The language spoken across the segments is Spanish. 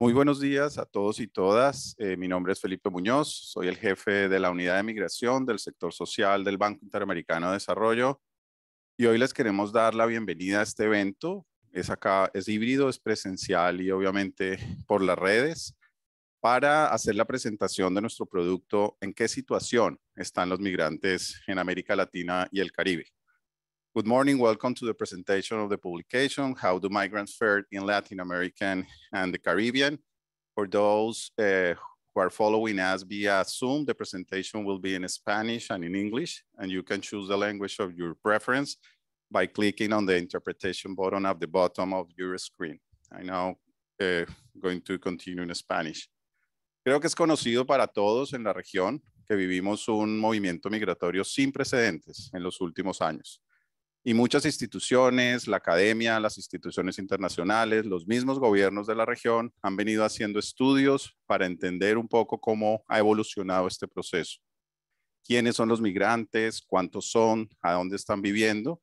Muy buenos días a todos y todas. Eh, mi nombre es Felipe Muñoz, soy el jefe de la Unidad de Migración del Sector Social del Banco Interamericano de Desarrollo y hoy les queremos dar la bienvenida a este evento. Es acá, es híbrido, es presencial y obviamente por las redes para hacer la presentación de nuestro producto, en qué situación están los migrantes en América Latina y el Caribe. Good morning, welcome to the presentation of the publication, How Do Migrants Fare in Latin American and the Caribbean? For those uh, who are following us via Zoom, the presentation will be in Spanish and in English, and you can choose the language of your preference by clicking on the interpretation button at the bottom of your screen. I now uh, going to continue in Spanish. Creo que es conocido para todos en la región que vivimos un movimiento migratorio sin precedentes en los últimos años. Y muchas instituciones, la academia, las instituciones internacionales, los mismos gobiernos de la región han venido haciendo estudios para entender un poco cómo ha evolucionado este proceso. ¿Quiénes son los migrantes? ¿Cuántos son? ¿A dónde están viviendo?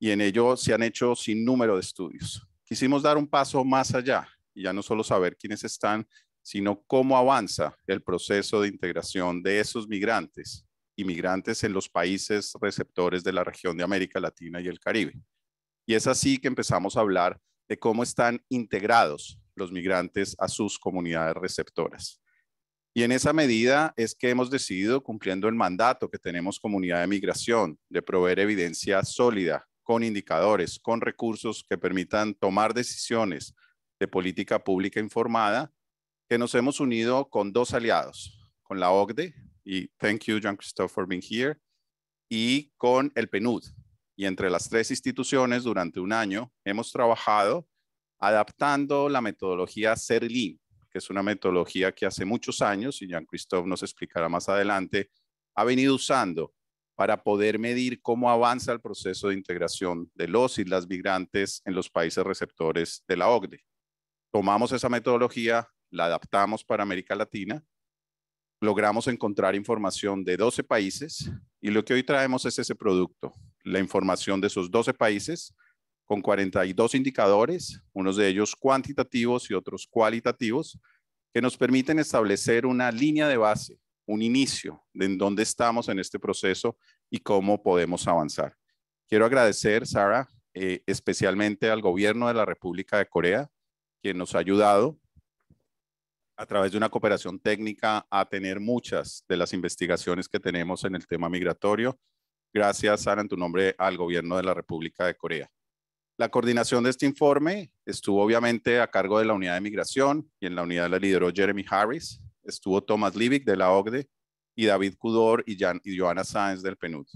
Y en ello se han hecho sin número de estudios. Quisimos dar un paso más allá y ya no solo saber quiénes están, sino cómo avanza el proceso de integración de esos migrantes inmigrantes en los países receptores de la región de América Latina y el Caribe. Y es así que empezamos a hablar de cómo están integrados los migrantes a sus comunidades receptoras. Y en esa medida es que hemos decidido, cumpliendo el mandato que tenemos comunidad de migración, de proveer evidencia sólida, con indicadores, con recursos que permitan tomar decisiones de política pública informada, que nos hemos unido con dos aliados, con la OCDE, y thank you, Jean-Christophe, for being here, y con el PNUD. Y entre las tres instituciones durante un año hemos trabajado adaptando la metodología CERLIN, que es una metodología que hace muchos años, y Jean-Christophe nos explicará más adelante, ha venido usando para poder medir cómo avanza el proceso de integración de los y las migrantes en los países receptores de la OCDE. Tomamos esa metodología, la adaptamos para América Latina logramos encontrar información de 12 países y lo que hoy traemos es ese producto, la información de esos 12 países con 42 indicadores, unos de ellos cuantitativos y otros cualitativos, que nos permiten establecer una línea de base, un inicio de en dónde estamos en este proceso y cómo podemos avanzar. Quiero agradecer, Sara, eh, especialmente al gobierno de la República de Corea, que nos ha ayudado a través de una cooperación técnica a tener muchas de las investigaciones que tenemos en el tema migratorio, gracias, Sara, en tu nombre al gobierno de la República de Corea. La coordinación de este informe estuvo obviamente a cargo de la unidad de migración y en la unidad la lideró Jeremy Harris, estuvo Thomas Livick de la OCDE y David Cudor y, Jan, y Joana Sáenz del PNUD.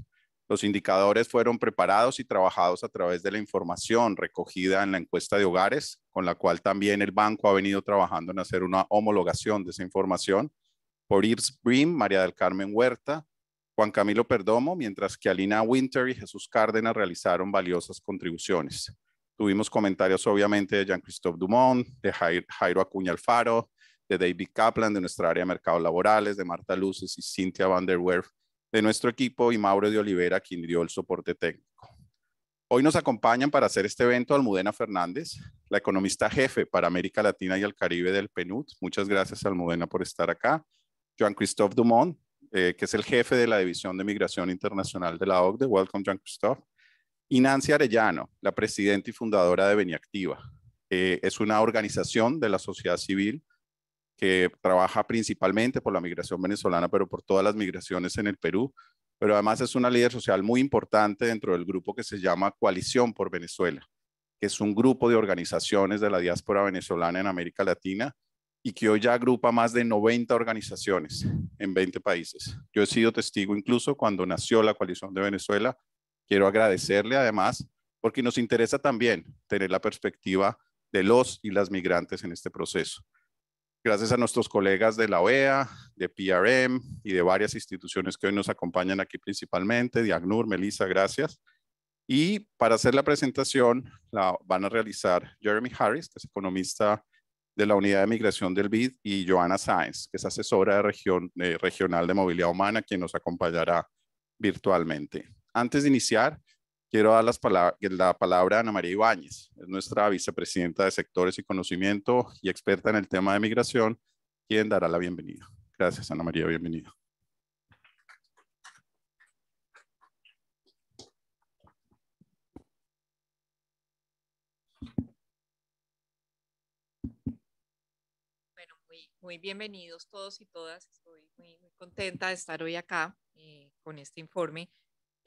Los indicadores fueron preparados y trabajados a través de la información recogida en la encuesta de hogares, con la cual también el banco ha venido trabajando en hacer una homologación de esa información por Yves Brim, María del Carmen Huerta, Juan Camilo Perdomo, mientras que Alina Winter y Jesús Cárdenas realizaron valiosas contribuciones. Tuvimos comentarios obviamente de Jean-Christophe Dumont, de Jairo Acuña Alfaro, de David Kaplan, de nuestra área de mercados laborales, de Marta Luces y Cynthia Van der Werf de nuestro equipo y Mauro de Olivera, quien dio el soporte técnico. Hoy nos acompañan para hacer este evento Almudena Fernández, la economista jefe para América Latina y el Caribe del PNUD. Muchas gracias, Almudena, por estar acá. Joan Christophe Dumont, eh, que es el jefe de la División de Migración Internacional de la OCDE. Welcome, Joan Christophe. Y Nancy Arellano, la presidenta y fundadora de Beniactiva. Eh, es una organización de la sociedad civil que trabaja principalmente por la migración venezolana, pero por todas las migraciones en el Perú. Pero además es una líder social muy importante dentro del grupo que se llama Coalición por Venezuela, que es un grupo de organizaciones de la diáspora venezolana en América Latina y que hoy ya agrupa más de 90 organizaciones en 20 países. Yo he sido testigo incluso cuando nació la coalición de Venezuela. Quiero agradecerle además porque nos interesa también tener la perspectiva de los y las migrantes en este proceso gracias a nuestros colegas de la OEA, de PRM y de varias instituciones que hoy nos acompañan aquí principalmente, Diagnur, Melissa, gracias. Y para hacer la presentación la van a realizar Jeremy Harris, que es economista de la Unidad de Migración del BID, y Joana Sáenz, que es asesora de región, regional de movilidad humana, quien nos acompañará virtualmente. Antes de iniciar, quiero dar la palabra a Ana María Ibáñez, es nuestra vicepresidenta de Sectores y Conocimiento y experta en el tema de migración, quien dará la bienvenida. Gracias, Ana María, bienvenida. Bueno, muy, bienvenidos todos y todas. Estoy muy, contenta de estar hoy acá eh, con este informe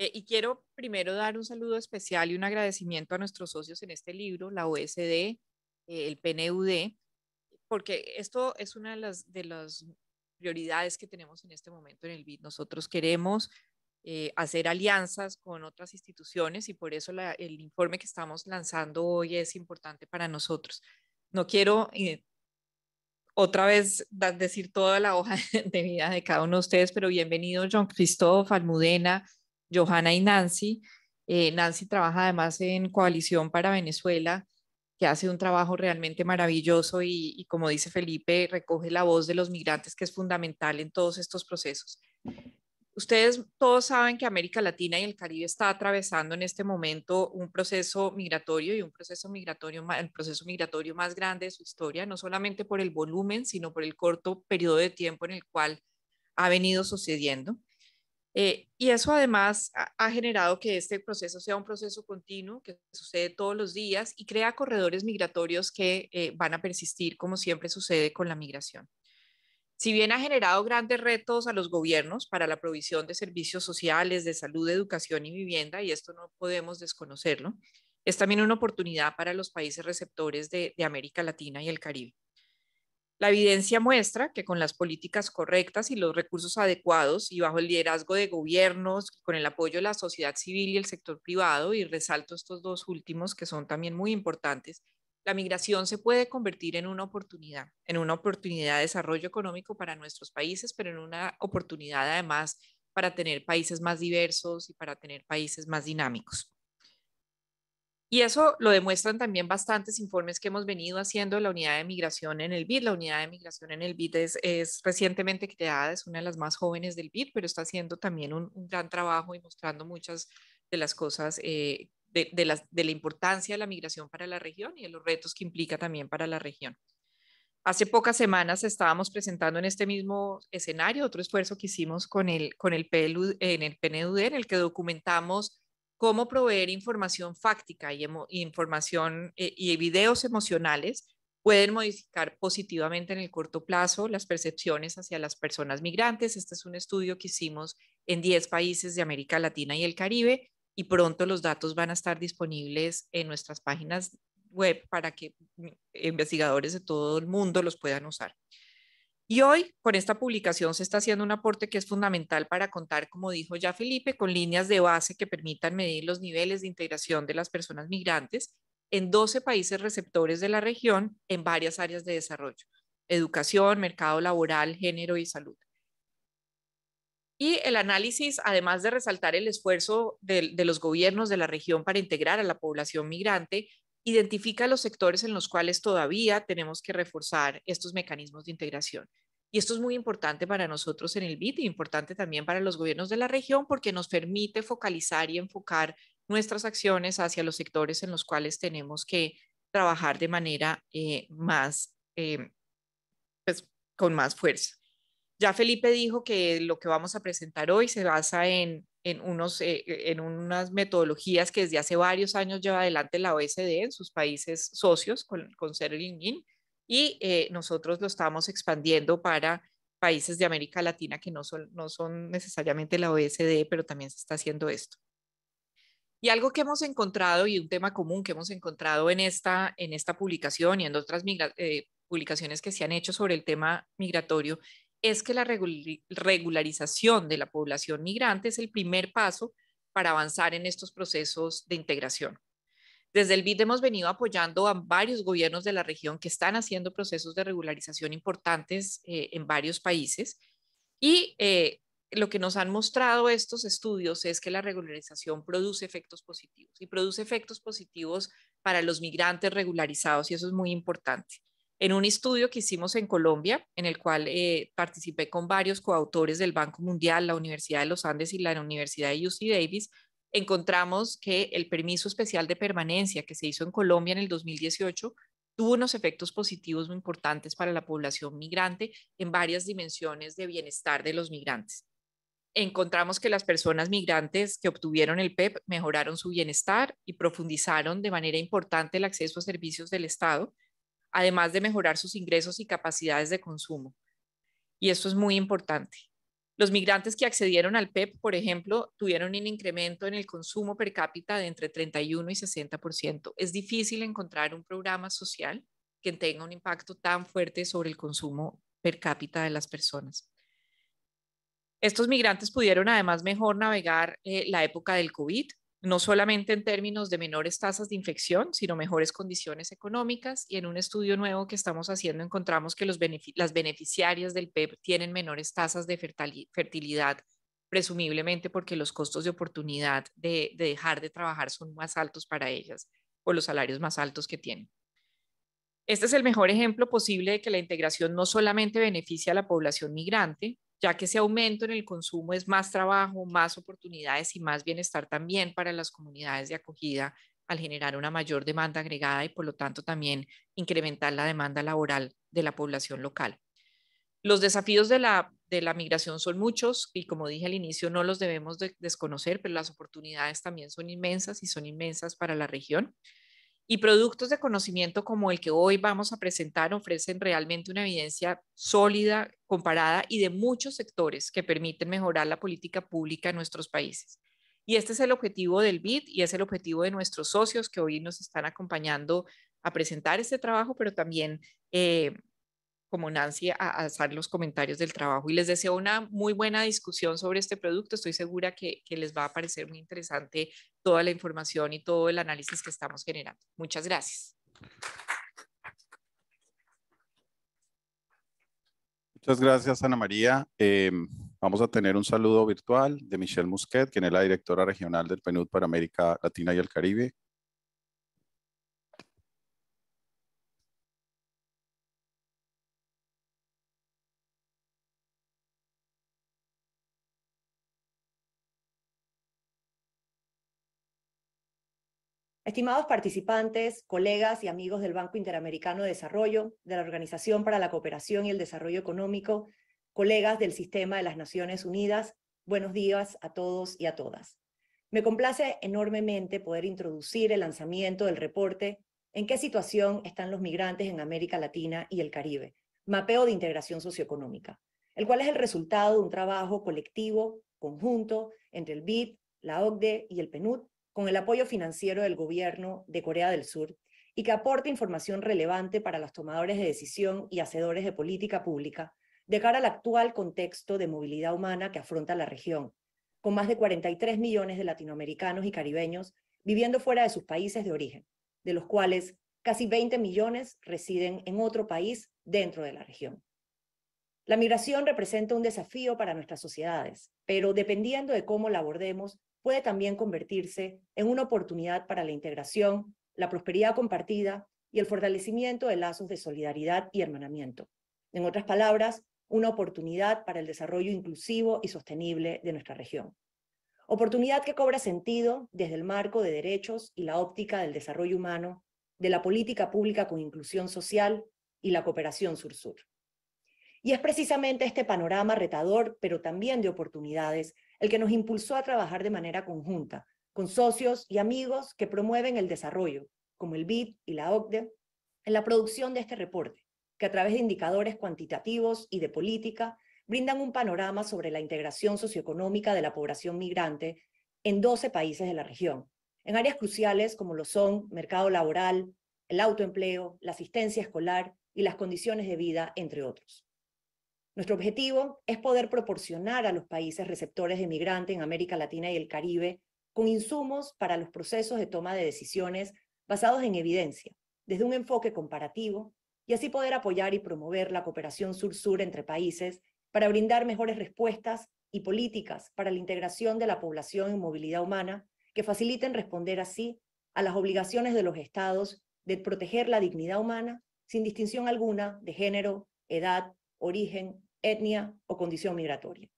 eh, y quiero primero dar un saludo especial y un agradecimiento a nuestros socios en este libro, la OSD, eh, el PNUD, porque esto es una de las, prioridades que tenemos en este momento en el BID. Nosotros queremos eh, hacer alianzas con otras instituciones y por eso el informe que estamos lanzando hoy es importante para nosotros. No quiero otra vez decir toda la hoja de vida de cada uno de ustedes, pero bienvenido John Christoph, Almudena, Johanna y Nancy. Eh, Nancy trabaja además en Coalición para Venezuela, que hace un trabajo realmente maravilloso y, como dice Felipe, recoge la voz de los migrantes, que es fundamental en todos estos procesos. Ustedes todos saben que América Latina y el Caribe está atravesando en este momento un proceso migratorio y un proceso migratorio, el proceso migratorio más grande de su historia, no solamente por el volumen, sino por el corto periodo de tiempo en el cual ha venido sucediendo. Eh, y eso además ha, generado que este proceso sea un proceso continuo, que sucede todos los días y crea corredores migratorios que eh, van a persistir como siempre sucede con la migración. Si bien ha generado grandes retos a los gobiernos para la provisión de servicios sociales, de salud, educación y vivienda, y esto no podemos desconocerlo, es también una oportunidad para los países receptores de América Latina y el Caribe. La evidencia muestra que con las políticas correctas y los recursos adecuados y bajo el liderazgo de gobiernos, con el apoyo de la sociedad civil y el sector privado, y resalto estos dos últimos que son también muy importantes, la migración se puede convertir en una oportunidad, en una oportunidad de desarrollo económico para nuestros países, pero en una oportunidad además para tener países más diversos y para tener países más dinámicos. Y eso lo demuestran también bastantes informes que hemos venido haciendo la unidad de migración en el BID. La unidad de migración en el BID es, recientemente creada, es una de las más jóvenes del BID, pero está haciendo también un, gran trabajo y mostrando muchas de las cosas, eh, de, la importancia de la migración para la región y de los retos que implica también para la región. Hace pocas semanas estábamos presentando en este mismo escenario otro esfuerzo que hicimos con el, con el, e en el PNUD, e en el que documentamos cómo proveer información fáctica y, información eh, y videos emocionales pueden modificar positivamente en el corto plazo las percepciones hacia las personas migrantes. Este es un estudio que hicimos en 10 países de América Latina y el Caribe y pronto los datos van a estar disponibles en nuestras páginas web para que mm, investigadores de todo el mundo los puedan usar. Y hoy, con esta publicación, se está haciendo un aporte que es fundamental para contar, como dijo ya Felipe, con líneas de base que permitan medir los niveles de integración de las personas migrantes en 12 países receptores de la región en varias áreas de desarrollo, educación, mercado laboral, género y salud. Y el análisis, además de resaltar el esfuerzo de, de, los gobiernos de la región para integrar a la población migrante, identifica los sectores en los cuales todavía tenemos que reforzar estos mecanismos de integración. Y esto es muy importante para nosotros en el BIT y importante también para los gobiernos de la región porque nos permite focalizar y enfocar nuestras acciones hacia los sectores en los cuales tenemos que trabajar de manera eh, más, eh, pues, con más fuerza. Ya Felipe dijo que lo que vamos a presentar hoy se basa en en, unos, eh, eh, en unas metodologías que desde hace varios años lleva adelante la OSD en sus países socios con, con Serlingin y eh, nosotros lo estamos expandiendo para países de América Latina que no son, no son necesariamente la OSD, pero también se está haciendo esto. Y algo que hemos encontrado y un tema común que hemos encontrado en esta, en esta publicación y en otras publicaciones que se han hecho sobre el tema migratorio es que la regularización de la población migrante es el primer paso para avanzar en estos procesos de integración. Desde el BID hemos venido apoyando a varios gobiernos de la región que están haciendo procesos de regularización importantes eh, en varios países y eh, lo que nos han mostrado estos estudios es que la regularización produce efectos positivos y produce efectos positivos para los migrantes regularizados y eso es muy importante en un estudio que hicimos en Colombia, en el cual eh, participé con varios coautores del Banco Mundial, la Universidad de los Andes y la Universidad de UC Davis, encontramos que el permiso especial de permanencia que se hizo en Colombia en el 2018 tuvo unos efectos positivos muy importantes para la población migrante en varias dimensiones de bienestar de los migrantes. Encontramos que las personas migrantes que obtuvieron el PEP e mejoraron su bienestar y profundizaron de manera importante el acceso a servicios del Estado, además de mejorar sus ingresos y capacidades de consumo. Y esto es muy importante. Los migrantes que accedieron al PEP, e por ejemplo, tuvieron un incremento en el consumo per cápita de entre 31 y 60%. Es difícil encontrar un programa social que tenga un impacto tan fuerte sobre el consumo per cápita de las personas. Estos migrantes pudieron además mejor navegar eh, la época del COVID, no solamente en términos de menores tasas de infección, sino mejores condiciones económicas. Y en un estudio nuevo que estamos haciendo encontramos que los las beneficiarias del PEP e tienen menores tasas de fertilidad, presumiblemente porque los costos de oportunidad de, de dejar de trabajar son más altos para ellas o los salarios más altos que tienen. Este es el mejor ejemplo posible de que la integración no solamente beneficia a la población migrante, ya que ese aumento en el consumo es más trabajo, más oportunidades y más bienestar también para las comunidades de acogida al generar una mayor demanda agregada y por lo tanto también incrementar la demanda laboral de la población local. Los desafíos de la, migración son muchos y como dije al inicio no los debemos desconocer, pero las oportunidades también son inmensas y son inmensas para la región. Y productos de conocimiento como el que hoy vamos a presentar ofrecen realmente una evidencia sólida, comparada y de muchos sectores que permiten mejorar la política pública en nuestros países. Y este es el objetivo del BID y es el objetivo de nuestros socios que hoy nos están acompañando a presentar este trabajo, pero también eh, como Nancy a, hacer los comentarios del trabajo y les deseo una muy buena discusión sobre este producto. Estoy segura que, les va a parecer muy interesante toda la información y todo el análisis que estamos generando. Muchas gracias. Muchas gracias, Ana María. Em, vamos a tener un saludo virtual de Michelle Musquet, quien es la directora regional del PNUD para América Latina y el Caribe. Estimados participantes, colegas y amigos del Banco Interamericano de Desarrollo, de la Organización para la Cooperación y el Desarrollo Económico, colegas del Sistema de las Naciones Unidas, buenos días a todos y a todas. Me complace enormemente poder introducir el lanzamiento del reporte en qué situación están los migrantes en América Latina y el Caribe, mapeo de integración socioeconómica, el cual es el resultado de un trabajo colectivo, conjunto, entre el BID, la OCDE y el PNUD, con el apoyo financiero del gobierno de Corea del Sur y que aporte información relevante para los tomadores de decisión y hacedores de política pública de cara al actual contexto de movilidad humana que afronta la región, con más de 43 millones de latinoamericanos y caribeños viviendo fuera de sus países de origen, de los cuales casi 20 millones residen en otro país dentro de la región. La migración representa un desafío para nuestras sociedades, pero dependiendo de cómo la abordemos, puede también convertirse en una oportunidad para la integración, la prosperidad compartida y el fortalecimiento de lazos de solidaridad y hermanamiento. En otras palabras, una oportunidad para el desarrollo inclusivo y sostenible de nuestra región. Oportunidad que cobra sentido desde el marco de derechos y la óptica del desarrollo humano, de la política pública con inclusión social y la cooperación sur-sur. Y es precisamente este panorama retador, pero también de oportunidades, el que nos impulsó a trabajar de manera conjunta, con socios y amigos que promueven el desarrollo, como el BID y la OCDE, en la producción de este reporte, que a través de indicadores cuantitativos y de política brindan un panorama sobre la integración socioeconómica de la población migrante en 12 países de la región, en áreas cruciales como lo son mercado laboral, el autoempleo, la asistencia escolar y las condiciones de vida, entre otros. Nuestro objetivo es poder proporcionar a los países receptores de migrantes en América Latina y el Caribe con insumos para los procesos de toma de decisiones basados en evidencia, desde un enfoque comparativo, y así poder apoyar y promover la cooperación sur-sur entre países para brindar mejores respuestas y políticas para la integración de la población en movilidad humana que faciliten responder así a las obligaciones de los estados de proteger la dignidad humana sin distinción alguna de género, edad, origen, etnia o condición migratoria.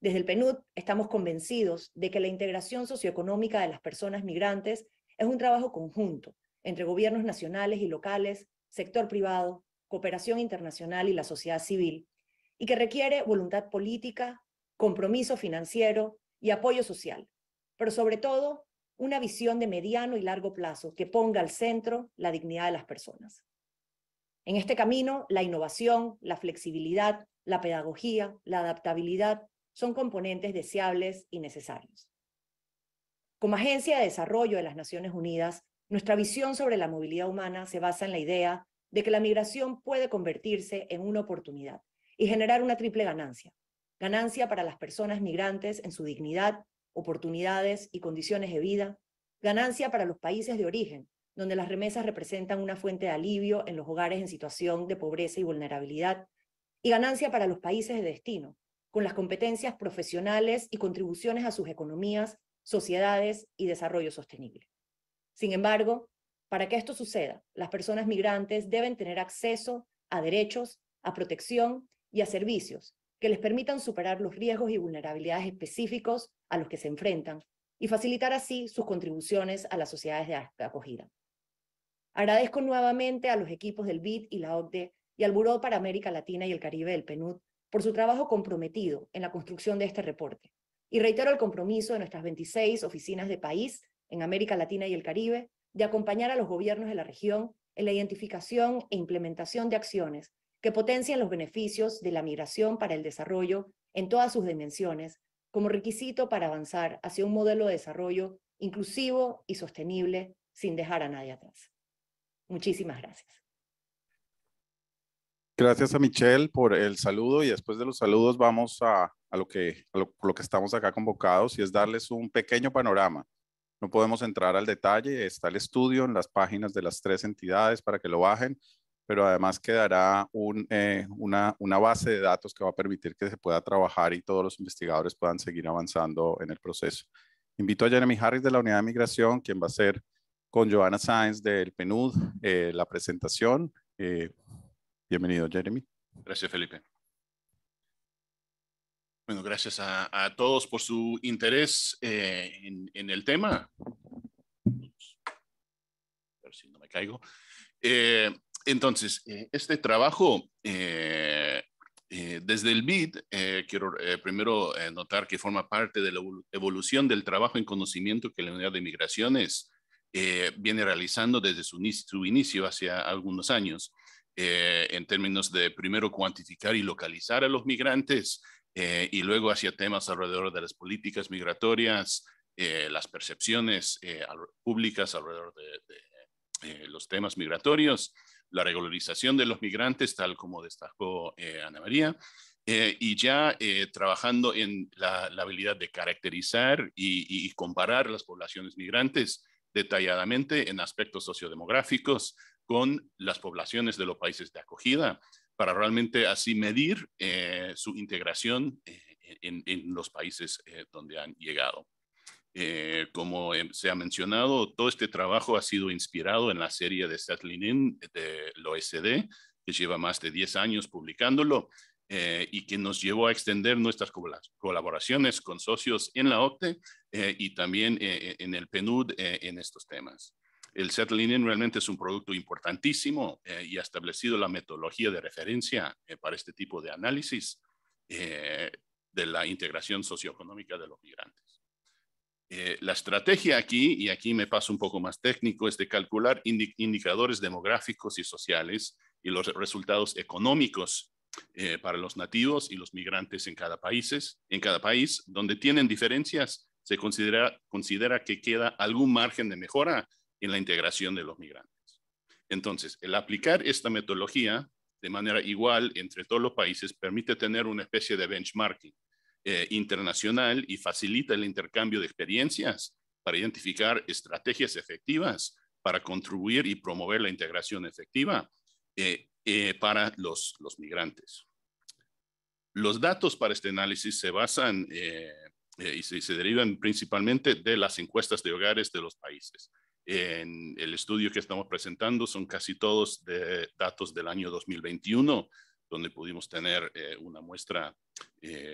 Desde el PNUD estamos convencidos de que la integración socioeconómica de las personas migrantes es un trabajo conjunto entre gobiernos nacionales y locales, sector privado, cooperación internacional y la sociedad civil, y que requiere voluntad política, compromiso financiero y apoyo social, pero sobre todo una visión de mediano y largo plazo que ponga al centro la dignidad de las personas. En este camino, la innovación, la flexibilidad, la pedagogía, la adaptabilidad son componentes deseables y necesarios. Como Agencia de Desarrollo de las Naciones Unidas, nuestra visión sobre la movilidad humana se basa en la idea de que la migración puede convertirse en una oportunidad y generar una triple ganancia. Ganancia para las personas migrantes en su dignidad, oportunidades y condiciones de vida, ganancia para los países de origen donde las remesas representan una fuente de alivio en los hogares en situación de pobreza y vulnerabilidad, y ganancia para los países de destino, con las competencias profesionales y contribuciones a sus economías, sociedades y desarrollo sostenible. Sin embargo, para que esto suceda, las personas migrantes deben tener acceso a derechos, a protección y a servicios que les permitan superar los riesgos y vulnerabilidades específicos a los que se enfrentan y facilitar así sus contribuciones a las sociedades de acogida. Agradezco nuevamente a los equipos del BID y la OCDE y al Buró para América Latina y el Caribe del PNUD por su trabajo comprometido en la construcción de este reporte. Y reitero el compromiso de nuestras 26 oficinas de país en América Latina y el Caribe de acompañar a los gobiernos de la región en la identificación e implementación de acciones que potencien los beneficios de la migración para el desarrollo en todas sus dimensiones como requisito para avanzar hacia un modelo de desarrollo inclusivo y sostenible sin dejar a nadie atrás. Muchísimas gracias. Gracias a Michelle por el saludo y después de los saludos vamos a, lo, que, lo, que estamos acá convocados y es darles un pequeño panorama. No podemos entrar al detalle, está el estudio en las páginas de las tres entidades para que lo bajen, pero además quedará eh, una, una, base de datos que va a permitir que se pueda trabajar y todos los investigadores puedan seguir avanzando en el proceso. Invito a Jeremy Harris de la Unidad de Migración, quien va a ser con Joana Sáenz del PNUD eh, la presentación. Eh, bienvenido, Jeremy. Gracias, Felipe. Bueno, gracias a, todos por su interés eh, en, el tema. A ver si no me caigo. entonces, este trabajo desde el BID, quiero primero notar que forma parte de la evolución del trabajo en conocimiento que la Unidad de Migraciones eh, viene realizando desde su, inicio hacia algunos años, eh, en términos de primero cuantificar y localizar a los migrantes eh, y luego hacia temas alrededor de las políticas migratorias, las percepciones públicas alrededor de, los temas migratorios, la regularización de los migrantes, tal como destacó Ana María, y ya trabajando en la, habilidad de caracterizar y, comparar las poblaciones migrantes detalladamente en aspectos sociodemográficos con las poblaciones de los países de acogida para realmente así medir eh, su integración eh, en, los países eh, donde han llegado. como em, se ha mencionado, todo este trabajo ha sido inspirado en la serie de Seth de la OSD, que lleva más de 10 años publicándolo, eh, y que nos llevó a extender nuestras colaboraciones con socios en la OCTE eh, y también eh, en el PNUD en estos temas. El Settling realmente es un producto importantísimo y ha establecido la metodología de referencia para este tipo de análisis de la integración socioeconómica de los migrantes. la estrategia aquí, y aquí me paso un poco más técnico, es de calcular indicadores demográficos y sociales y los resultados económicos eh, para los nativos y los migrantes en cada, países, en cada país. Donde tienen diferencias, se considera, considera que queda algún margen de mejora en la integración de los migrantes. Entonces, el aplicar esta metodología de manera igual entre todos los países permite tener una especie de benchmarking eh, internacional y facilita el intercambio de experiencias para identificar estrategias efectivas para contribuir y promover la integración efectiva eh, eh, para los, los migrantes. Los datos para este análisis se basan eh, eh, y se, derivan principalmente de las encuestas de hogares de los países. En el estudio que estamos presentando son casi todos de datos del año 2021, donde pudimos tener una muestra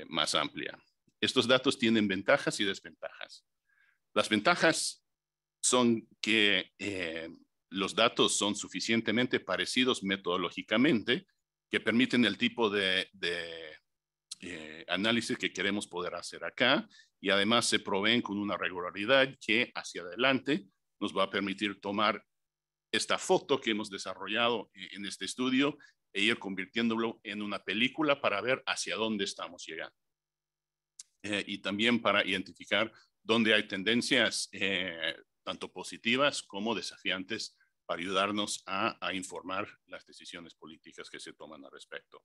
más amplia. Estos datos tienen ventajas y desventajas. Las ventajas son que los datos son suficientemente parecidos metodológicamente que permiten el tipo de, eh, análisis que queremos poder hacer acá y además se proveen con una regularidad que hacia adelante nos va a permitir tomar esta foto que hemos desarrollado en este estudio e ir convirtiéndolo en una película para ver hacia dónde estamos llegando. Eh, y también para identificar dónde hay tendencias eh, tanto positivas como desafiantes para ayudarnos a, informar las decisiones políticas que se toman al respecto.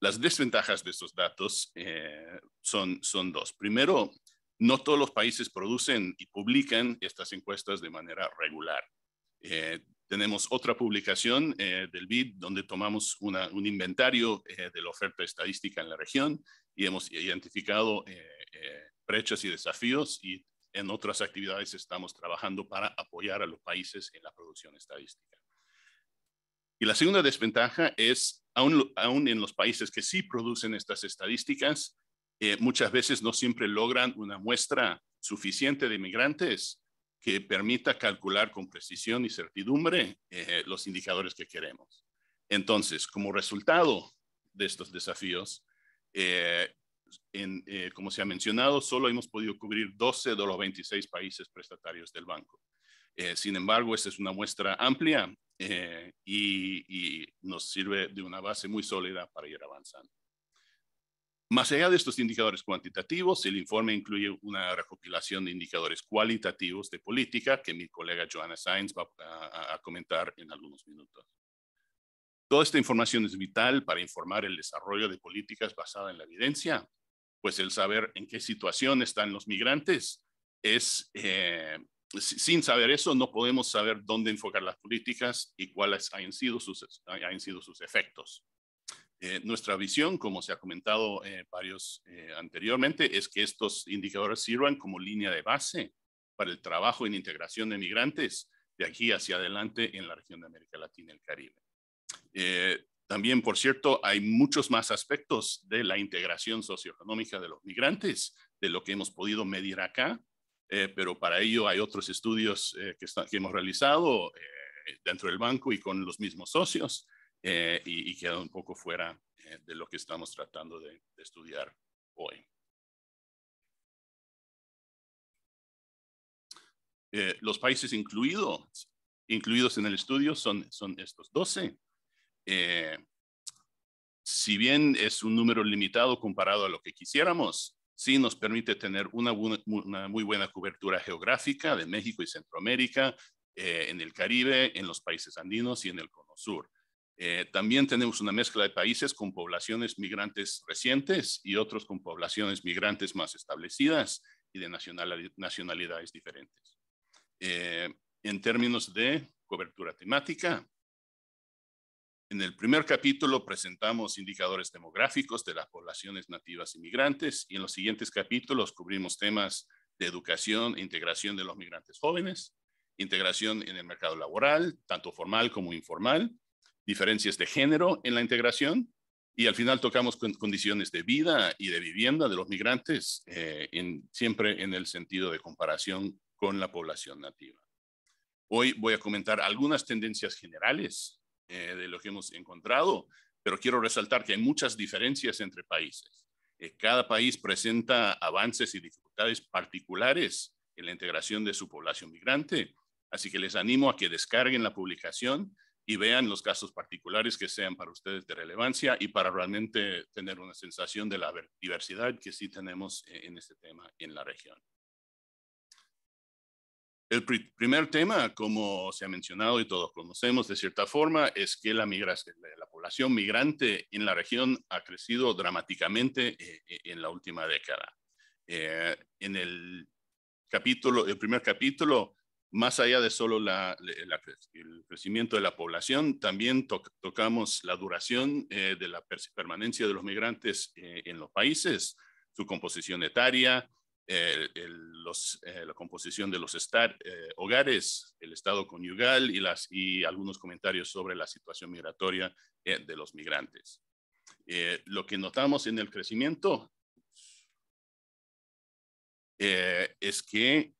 Las desventajas de estos datos eh, son, dos. Primero, no todos los países producen y publican estas encuestas de manera regular. Eh, tenemos otra publicación eh, del BID donde tomamos un inventario de la oferta estadística en la región y hemos identificado brechas y desafíos y en otras actividades estamos trabajando para apoyar a los países en la producción estadística. Y la segunda desventaja es, aún, en los países que sí producen estas estadísticas, eh, muchas veces no siempre logran una muestra suficiente de migrantes que permita calcular con precisión y certidumbre eh, los indicadores que queremos. Entonces, como resultado de estos desafíos, eh, en, eh, como se ha mencionado, solo hemos podido cubrir 12 de los 26 países prestatarios del banco. Eh, sin embargo, esta es una muestra amplia eh, y, nos sirve de una base muy sólida para ir avanzando. Más allá de estos indicadores cuantitativos, el informe incluye una recopilación de indicadores cualitativos de política que mi colega Joanna Sainz va a, comentar en algunos minutos. Toda esta información es vital para informar el desarrollo de políticas basadas en la evidencia pues el saber en qué situación están los migrantes es, eh, sin saber eso, no podemos saber dónde enfocar las políticas y cuáles han sido sus, han sido sus efectos. Eh, nuestra visión, como se ha comentado eh, varios anteriormente, es que estos indicadores sirvan como línea de base para el trabajo en integración de migrantes de aquí hacia adelante en la región de América Latina y el Caribe. También, por cierto, hay muchos más aspectos de la integración socioeconómica de los migrantes, de lo que hemos podido medir acá, eh, pero para ello hay otros estudios eh, que, hemos realizado eh, dentro del banco y con los mismos socios y, y, queda un poco fuera de lo que estamos tratando de, estudiar hoy. los países incluidos, en el estudio son, son estos 12. Eh, si bien es un número limitado comparado a lo que quisiéramos, sí nos permite tener una, muy buena cobertura geográfica de México y Centroamérica, eh, en el Caribe, en los países andinos y en el Cono Sur. Eh, también tenemos una mezcla de países con poblaciones migrantes recientes y otros con poblaciones migrantes más establecidas y de nacionalidades diferentes. en términos de cobertura temática, en el primer capítulo presentamos indicadores demográficos de las poblaciones nativas y migrantes y en los siguientes capítulos cubrimos temas de educación, e integración de los migrantes jóvenes, integración en el mercado laboral, tanto formal como informal, diferencias de género en la integración y al final tocamos con condiciones de vida y de vivienda de los migrantes, eh, siempre en el sentido de comparación con la población nativa. Hoy voy a comentar algunas tendencias generales eh, de lo que hemos encontrado, pero quiero resaltar que hay muchas diferencias entre países. Eh, cada país presenta avances y dificultades particulares en la integración de su población migrante, así que les animo a que descarguen la publicación y vean los casos particulares que sean para ustedes de relevancia y para realmente tener una sensación de la diversidad que sí tenemos eh, en este tema en la región. El primer tema, como se ha mencionado y todos conocemos de cierta forma, es que la, migración, la población migrante en la región ha crecido dramáticamente eh, eh, en la última década. Eh, en el capítulo, el primer capítulo, más allá de solo el crecimiento de la población, también tocamos la duración de la permanencia de los migrantes en los países, su composición etaria, eh, la composición de los eh, hogares, el estado conyugal y, las, y algunos comentarios sobre la situación migratoria eh, de los migrantes. lo que notamos en el crecimiento es que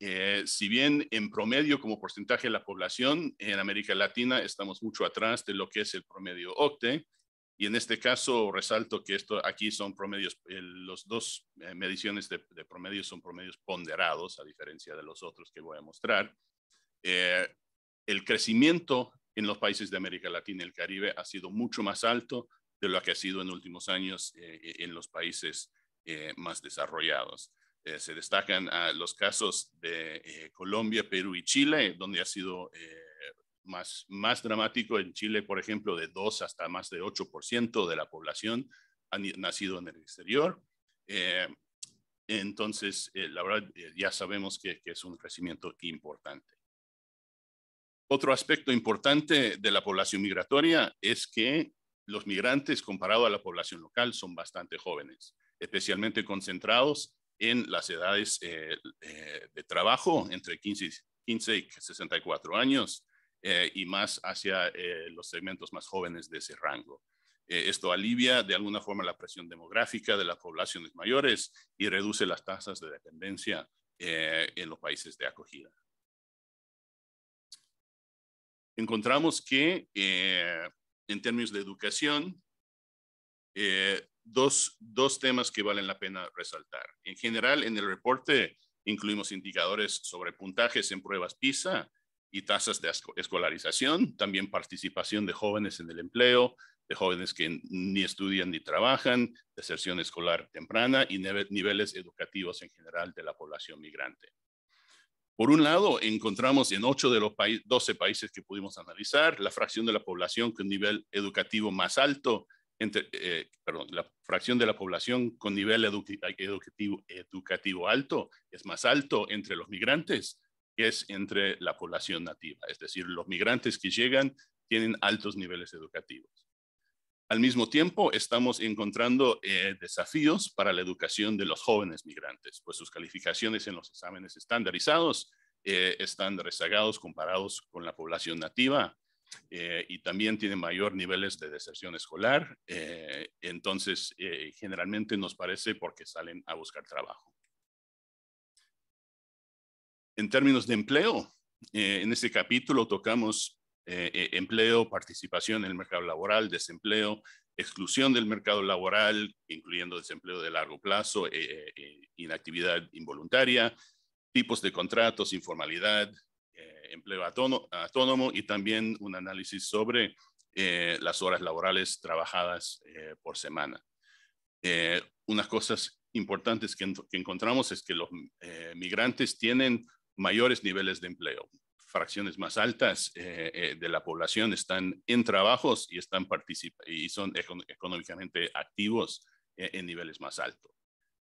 si bien en promedio como porcentaje de la población en América Latina estamos mucho atrás de lo que es el promedio OCTE, y en este caso, resalto que esto aquí son promedios, los dos eh, mediciones de, de promedios son promedios ponderados, a diferencia de los otros que voy a mostrar. Eh, el crecimiento en los países de América Latina y el Caribe ha sido mucho más alto de lo que ha sido en últimos años eh, e, en los países más desarrollados. se destacan ah, los casos de Colombia, Perú y Chile, donde ha sido más, más dramático en Chile, por ejemplo, de 2 hasta más de 8% de la población han nacido en el exterior. Eh, entonces, eh, la verdad, eh, ya sabemos que, es un crecimiento importante. Otro aspecto importante de la población migratoria es que los migrantes, comparado a la población local, son bastante jóvenes, especialmente concentrados en las edades de trabajo entre 15 15 y 64 años, eh, y más hacia eh, los segmentos más jóvenes de ese rango. Eh, esto alivia de alguna forma la presión demográfica de las poblaciones mayores y reduce las tasas de dependencia en los países de acogida. Encontramos que en términos de educación, dos temas que valen la pena resaltar. En general, en el reporte incluimos indicadores sobre puntajes en pruebas PISA, y tasas de escolarización, también participación de jóvenes en el empleo, de jóvenes que ni estudian ni trabajan, deserción escolar temprana y niveles educativos en general de la población migrante. Por un lado, encontramos en ocho de los 12 países que pudimos analizar la fracción de la población con nivel educativo más alto, entre, eh, perdón, la fracción de la población con nivel educativo, educativo alto es más alto entre los migrantes es entre la población nativa, es decir, los migrantes que llegan tienen altos niveles educativos. Al mismo tiempo, estamos encontrando eh, desafíos para la educación de los jóvenes migrantes, pues sus calificaciones en los exámenes estandarizados eh, están rezagados comparados con la población nativa eh, y también tienen mayor niveles de deserción escolar. entonces, generalmente nos parece porque salen a buscar trabajo. En términos de empleo, eh, en este capítulo tocamos eh, eh, empleo, participación en el mercado laboral, desempleo, exclusión del mercado laboral, incluyendo desempleo de largo plazo, inactividad involuntaria, tipos de contratos, informalidad, empleo autónomo y también un análisis sobre las horas laborales trabajadas por semana. unas cosas importantes que, que, encontramos es que los migrantes tienen mayores niveles de empleo. Fracciones más altas eh, eh, de la población están en trabajos y, están y son económicamente activos e-, en niveles más altos.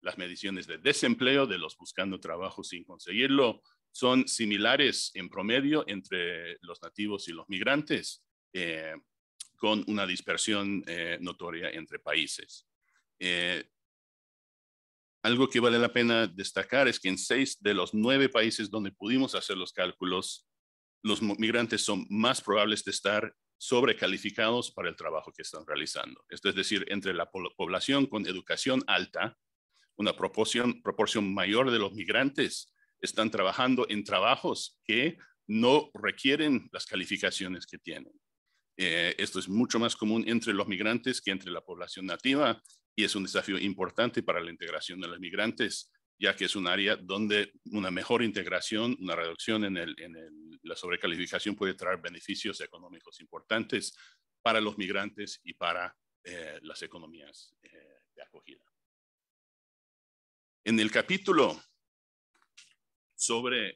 Las mediciones de desempleo de los buscando trabajo sin conseguirlo son similares en promedio entre los nativos y los migrantes, eh, con una dispersión notoria entre países. Algo que vale la pena destacar es que en seis de los nueve países donde pudimos hacer los cálculos, los migrantes son más probables de estar sobrecalificados para el trabajo que están realizando. Esto es decir, entre la población con educación alta, una proporción, mayor de los migrantes están trabajando en trabajos que no requieren las calificaciones que tienen. Eh, esto es mucho más común entre los migrantes que entre la población nativa y es un desafío importante para la integración de los migrantes, ya que es un área donde una mejor integración, una reducción en, el, en la sobrecalificación puede traer beneficios económicos importantes para los migrantes y para eh, las economías eh, de acogida. En el capítulo sobre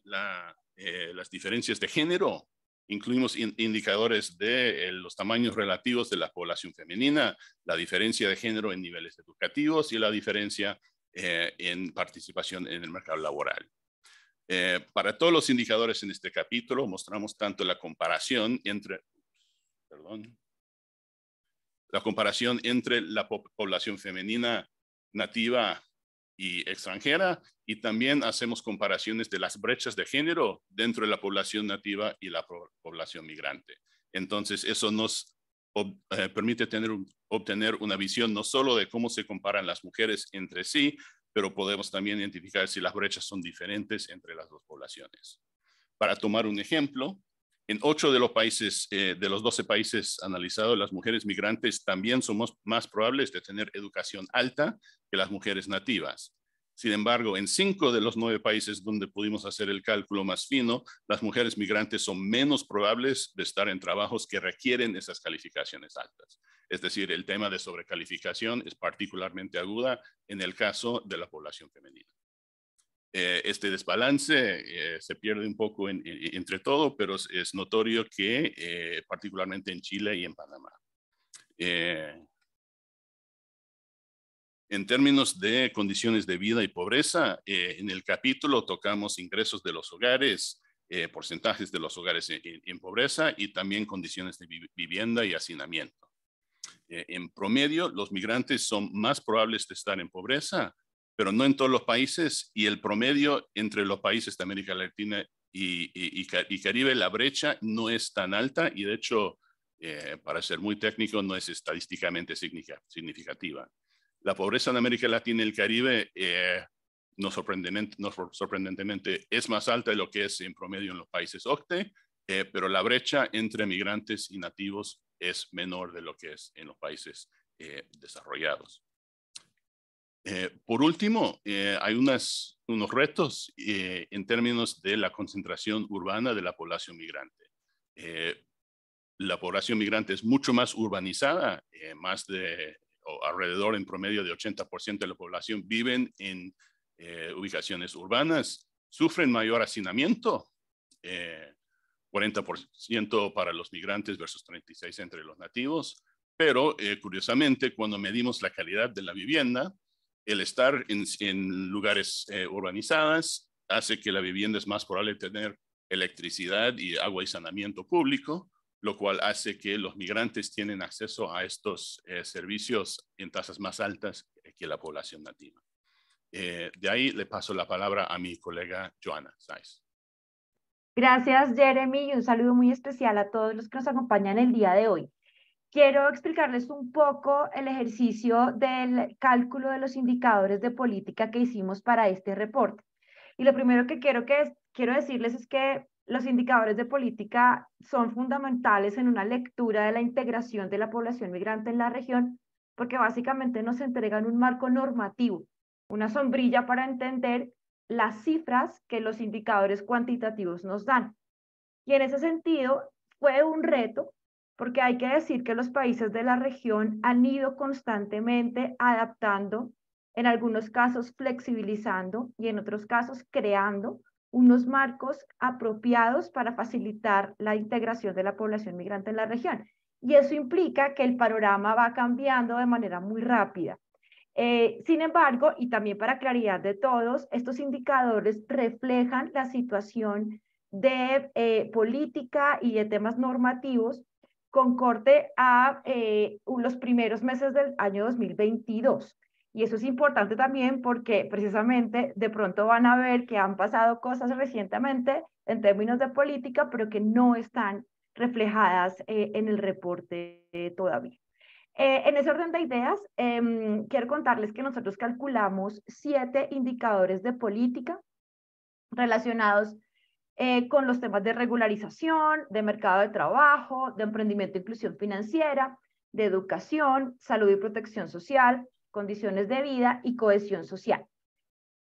eh, las diferencias de género, Incluimos indicadores de eh, los tamaños relativos de la población femenina, la diferencia de género en niveles educativos y la diferencia eh, en participación en el mercado laboral. Eh, para todos los indicadores en este capítulo mostramos tanto la comparación entre, la comparación entre la población femenina nativa y extranjera, y también hacemos comparaciones de las brechas de género dentro de la población nativa y la población migrante. Entonces, eso nos eh, permite tener, obtener una visión no solo de cómo se comparan las mujeres entre sí, pero podemos también identificar si las brechas son diferentes entre las dos poblaciones. Para tomar un ejemplo, en ocho de los países, eh, de los 12 países analizados, las mujeres migrantes también somos más probables de tener educación alta que las mujeres nativas. Sin embargo, en cinco de los nueve países donde pudimos hacer el cálculo más fino, las mujeres migrantes son menos probables de estar en trabajos que requieren esas calificaciones altas. Es decir, el tema de sobrecalificación es particularmente aguda en el caso de la población femenina. Eh, este desbalance eh, se pierde un poco entre todo, pero es, notorio que eh, particularmente en Chile y en Panamá. en términos de condiciones de vida y pobreza, en el capítulo tocamos ingresos de los hogares, porcentajes de los hogares en, en, pobreza y también condiciones de vivienda y hacinamiento. en promedio, los migrantes son más probables de estar en pobreza pero no en todos los países y el promedio entre los países de América Latina y, Caribe, la brecha no es tan alta y de hecho, eh, para ser muy técnico, no es estadísticamente significativa. La pobreza en América Latina y el Caribe eh, no, sorprendentemente, es más alta de lo que es en promedio en los países OCTE, eh, pero la brecha entre migrantes y nativos es menor de lo que es en los países desarrollados. Eh, por último, eh, hay unos retos eh, en términos de la concentración urbana de la población migrante. la población migrante es mucho más urbanizada, más de o alrededor en promedio de 80% de la población viven en ubicaciones urbanas, sufren mayor hacinamiento, 40% para los migrantes versus 36% entre los nativos, pero curiosamente cuando medimos la calidad de la vivienda, el estar en, lugares eh, urbanizados hace que la vivienda es más probable tener electricidad y agua y saneamiento público, lo cual hace que los migrantes tienen acceso a estos eh, servicios en tasas más altas que la población nativa. Eh, de ahí le paso la palabra a mi colega Joana Saiz. Gracias, Jeremy, y un saludo muy especial a todos los que nos acompañan el día de hoy. Quiero explicarles un poco el ejercicio del cálculo de los indicadores de política que hicimos para este reporte. Y lo primero que quiero, quiero decirles es que los indicadores de política son fundamentales en una lectura de la integración de la población migrante en la región, porque básicamente nos entregan un marco normativo, una sombrilla para entender las cifras que los indicadores cuantitativos nos dan. Y en ese sentido, fue un reto porque hay que decir que los países de la región han ido constantemente adaptando, en algunos casos flexibilizando y en otros casos creando unos marcos apropiados para facilitar la integración de la población migrante en la región. Y eso implica que el panorama va cambiando de manera muy rápida. Eh, sin embargo, y también para claridad de todos, estos indicadores reflejan la situación de eh, política y de temas normativos con corte a eh, los primeros meses del año 2022. Y eso es importante también porque precisamente de pronto van a ver que han pasado cosas recientemente en términos de política, pero que no están reflejadas eh, en el reporte todavía. Eh, en ese orden de ideas, em, quiero contarles que nosotros calculamos siete indicadores de política relacionados eh, con los temas de regularización, de mercado de trabajo, de emprendimiento e inclusión financiera, de educación, salud y protección social, condiciones de vida y cohesión social.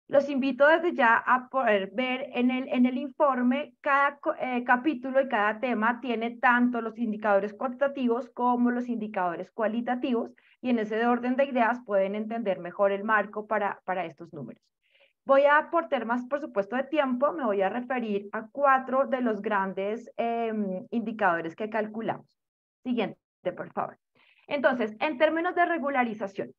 Los invito desde ya a poder ver en el, informe cada eh, capítulo y cada tema tiene tanto los indicadores cuantitativos como los indicadores cualitativos y en ese orden de ideas pueden entender mejor el marco para, para estos números. Voy a, por temas, por supuesto, de tiempo, me voy a referir a cuatro de los grandes em, indicadores que calculamos. Siguiente, por favor. Entonces, en términos de regularización,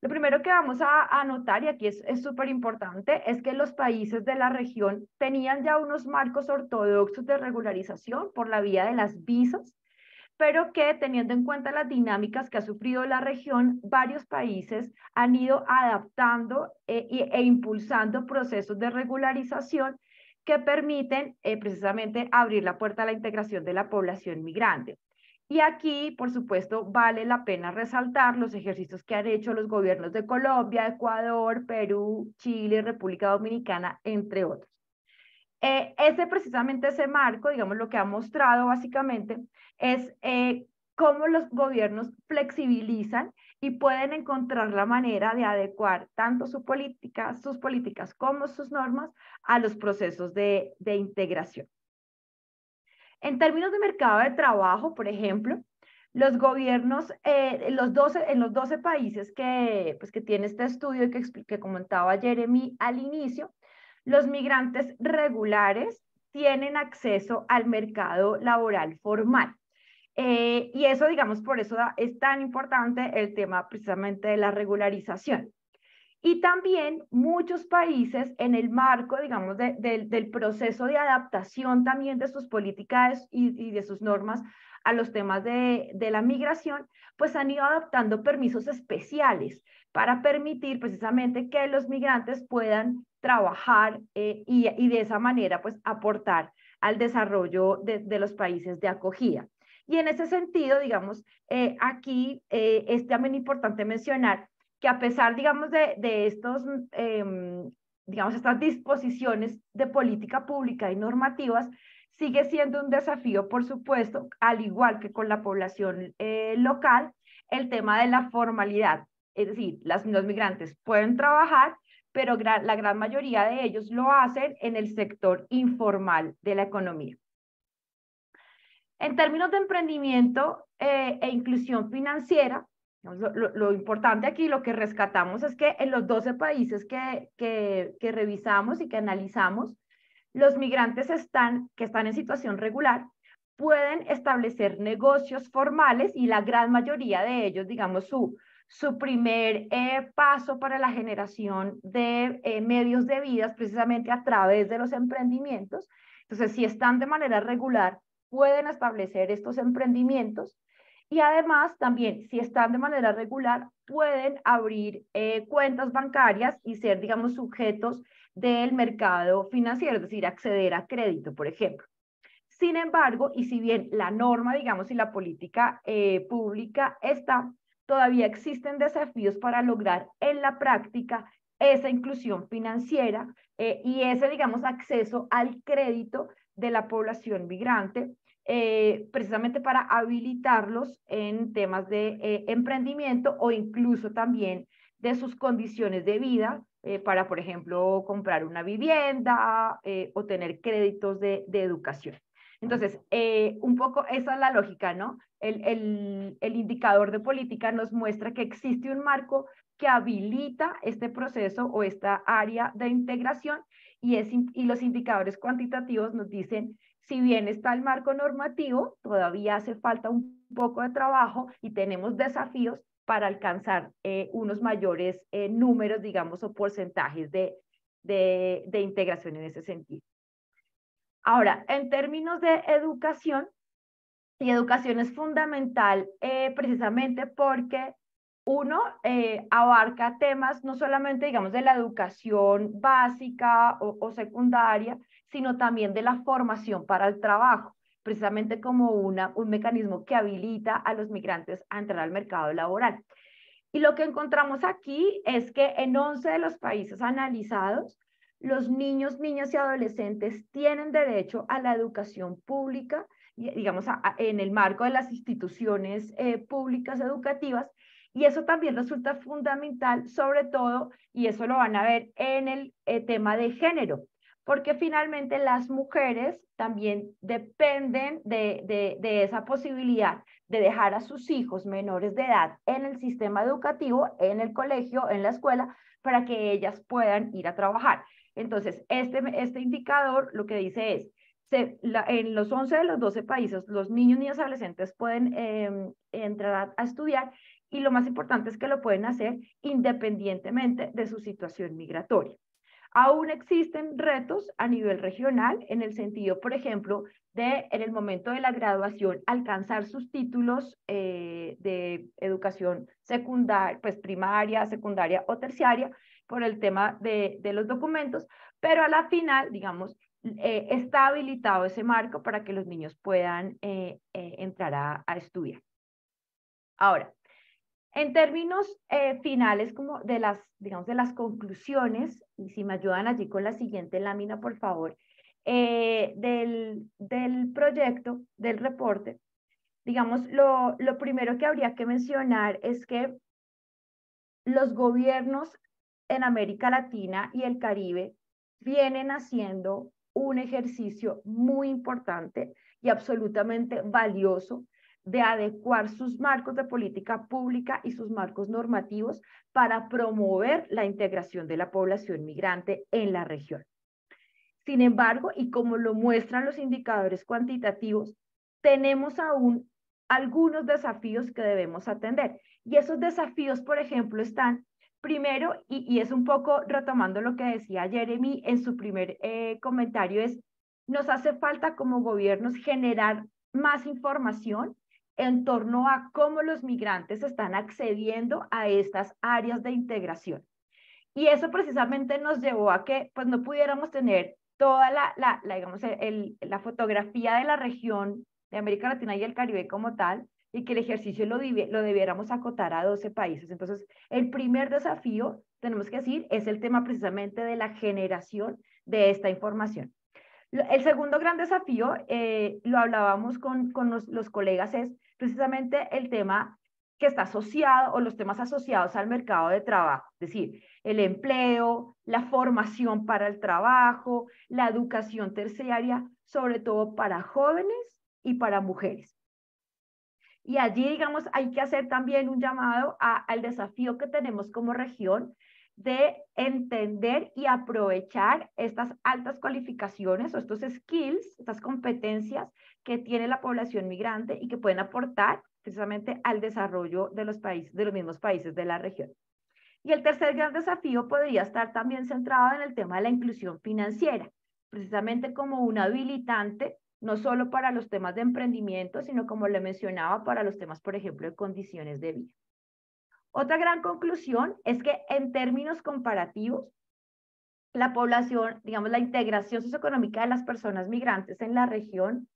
lo primero que vamos a, anotar, y aquí es súper importante, es que los países de la región tenían ya unos marcos ortodoxos de regularización por la vía de las visas, pero que teniendo en cuenta las dinámicas que ha sufrido la región, varios países han ido adaptando eh, e, impulsando procesos de regularización que permiten eh, precisamente abrir la puerta a la integración de la población migrante. Y aquí, por supuesto, vale la pena resaltar los ejercicios que han hecho los gobiernos de Colombia, Ecuador, Perú, Chile, República Dominicana, entre otros. Eh, ese precisamente ese marco, digamos, lo que ha mostrado básicamente es eh, cómo los gobiernos flexibilizan y pueden encontrar la manera de adecuar tanto su política, sus políticas como sus normas a los procesos de, integración. En términos de mercado de trabajo, por ejemplo, los gobiernos, eh, en, los 12, países que, pues, tiene este estudio que, que comentaba Jeremy al inicio, los migrantes regulares tienen acceso al mercado laboral formal. Eh, y eso, digamos, por eso es tan importante el tema precisamente de la regularización. Y también muchos países en el marco, digamos, del proceso de adaptación también de sus políticas y, de sus normas a los temas de, la migración, pues han ido adaptando permisos especiales para permitir precisamente que los migrantes puedan trabajar eh, y, de esa manera pues aportar al desarrollo de, los países de acogida. Y en ese sentido, digamos, eh, aquí eh, es también importante mencionar que a pesar, digamos, de, estos, em, digamos, estas disposiciones de política pública y normativas, sigue siendo un desafío, por supuesto, al igual que con la población local, el tema de la formalidad es decir, los migrantes pueden trabajar, pero la gran mayoría de ellos lo hacen en el sector informal de la economía. En términos de emprendimiento eh, e inclusión financiera, lo, importante aquí, lo que rescatamos es que en los 12 países que, que, revisamos y que analizamos, los migrantes están, que están en situación regular pueden establecer negocios formales y la gran mayoría de ellos, digamos, su, su primer eh, paso para la generación de eh, medios de vida precisamente a través de los emprendimientos. Entonces, si están de manera regular, pueden establecer estos emprendimientos y además también, si están de manera regular, pueden abrir eh, cuentas bancarias y ser, digamos, sujetos del mercado financiero, es decir, acceder a crédito, por ejemplo. Sin embargo, y si bien la norma, digamos, y la política pública está todavía existen desafíos para lograr en la práctica esa inclusión financiera eh, y ese, digamos, acceso al crédito de la población migrante, eh, precisamente para habilitarlos en temas de eh, emprendimiento o incluso también de sus condiciones de vida para, por ejemplo, comprar una vivienda o tener créditos de educación. Entonces, un poco esa es la lógica, ¿no? el, indicador de política nos muestra que existe un marco que habilita este proceso o esta área de integración y, es, y los indicadores cuantitativos nos dicen, si bien está el marco normativo, todavía hace falta un poco de trabajo y tenemos desafíos para alcanzar eh, unos mayores eh, números, digamos, o porcentajes de integración en ese sentido. Ahora, en términos de educación, y educación es fundamental eh, precisamente porque uno eh, abarca temas no solamente, digamos, de la educación básica o, secundaria, sino también de la formación para el trabajo, precisamente como una, un mecanismo que habilita a los migrantes a entrar al mercado laboral. Y lo que encontramos aquí es que en 11 de los países analizados, los niños, niñas y adolescentes tienen derecho a la educación pública digamos, en el marco de las instituciones eh, públicas educativas. Y eso también resulta fundamental, sobre todo, y eso lo van a ver en el eh, tema de género, porque finalmente las mujeres también dependen de, esa posibilidad de dejar a sus hijos menores de edad en el sistema educativo, en el colegio, en la escuela, para que ellas puedan ir a trabajar. Entonces, este, este indicador lo que dice es, en los 11 de los 12 países los niños y adolescentes pueden em, entrar a, estudiar y lo más importante es que lo pueden hacer independientemente de su situación migratoria. Aún existen retos a nivel regional en el sentido, por ejemplo, de en el momento de la graduación alcanzar sus títulos eh, de educación secundaria, pues primaria, secundaria o terciaria por el tema de, de los documentos, pero a la final, digamos, eh, está habilitado ese marco para que los niños puedan eh, eh, entrar a, estudiar. Ahora, en términos finales como de las, digamos, de las conclusiones, y si me ayudan allí con la siguiente lámina, por favor, del, proyecto, del reporte, digamos, lo, lo, primero que habría que mencionar es que los gobiernos en América Latina y el Caribe vienen haciendo un ejercicio muy importante y absolutamente valioso de adecuar sus marcos de política pública y sus marcos normativos para promover la integración de la población migrante en la región. Sin embargo, y como lo muestran los indicadores cuantitativos, tenemos aún algunos desafíos que debemos atender. Y esos desafíos, por ejemplo, están Primero, y, es un poco retomando lo que decía Jeremy en su primer eh, comentario, es, nos hace falta como gobiernos generar más información en torno a cómo los migrantes están accediendo a estas áreas de integración. Y eso precisamente nos llevó a que pues, no pudiéramos tener toda la, la, digamos, la fotografía de la región de América Latina y el Caribe como tal, y que el ejercicio lo, debiéramos acotar a 12 países. Entonces, el primer desafío, tenemos que decir, es el tema precisamente de la generación de esta información. El segundo gran desafío, eh, lo hablábamos con, los, los, colegas, es precisamente el tema que está asociado o los temas asociados al mercado de trabajo, es decir, el empleo, la formación para el trabajo, la educación terciaria, sobre todo para jóvenes y para mujeres. Y allí, digamos, hay que hacer también un llamado al desafío que tenemos como región de entender y aprovechar estas altas cualificaciones o estos skills, estas competencias que tiene la población migrante y que pueden aportar precisamente al desarrollo de los países, de los mismos países de la región. Y el tercer gran desafío podría estar también centrado en el tema de la inclusión financiera, precisamente como un habilitante no solo para los temas de emprendimiento, sino como le mencionaba, para los temas, por ejemplo, de condiciones de vida. Otra gran conclusión es que en términos comparativos, la población, digamos, la integración socioeconómica de las personas migrantes en la región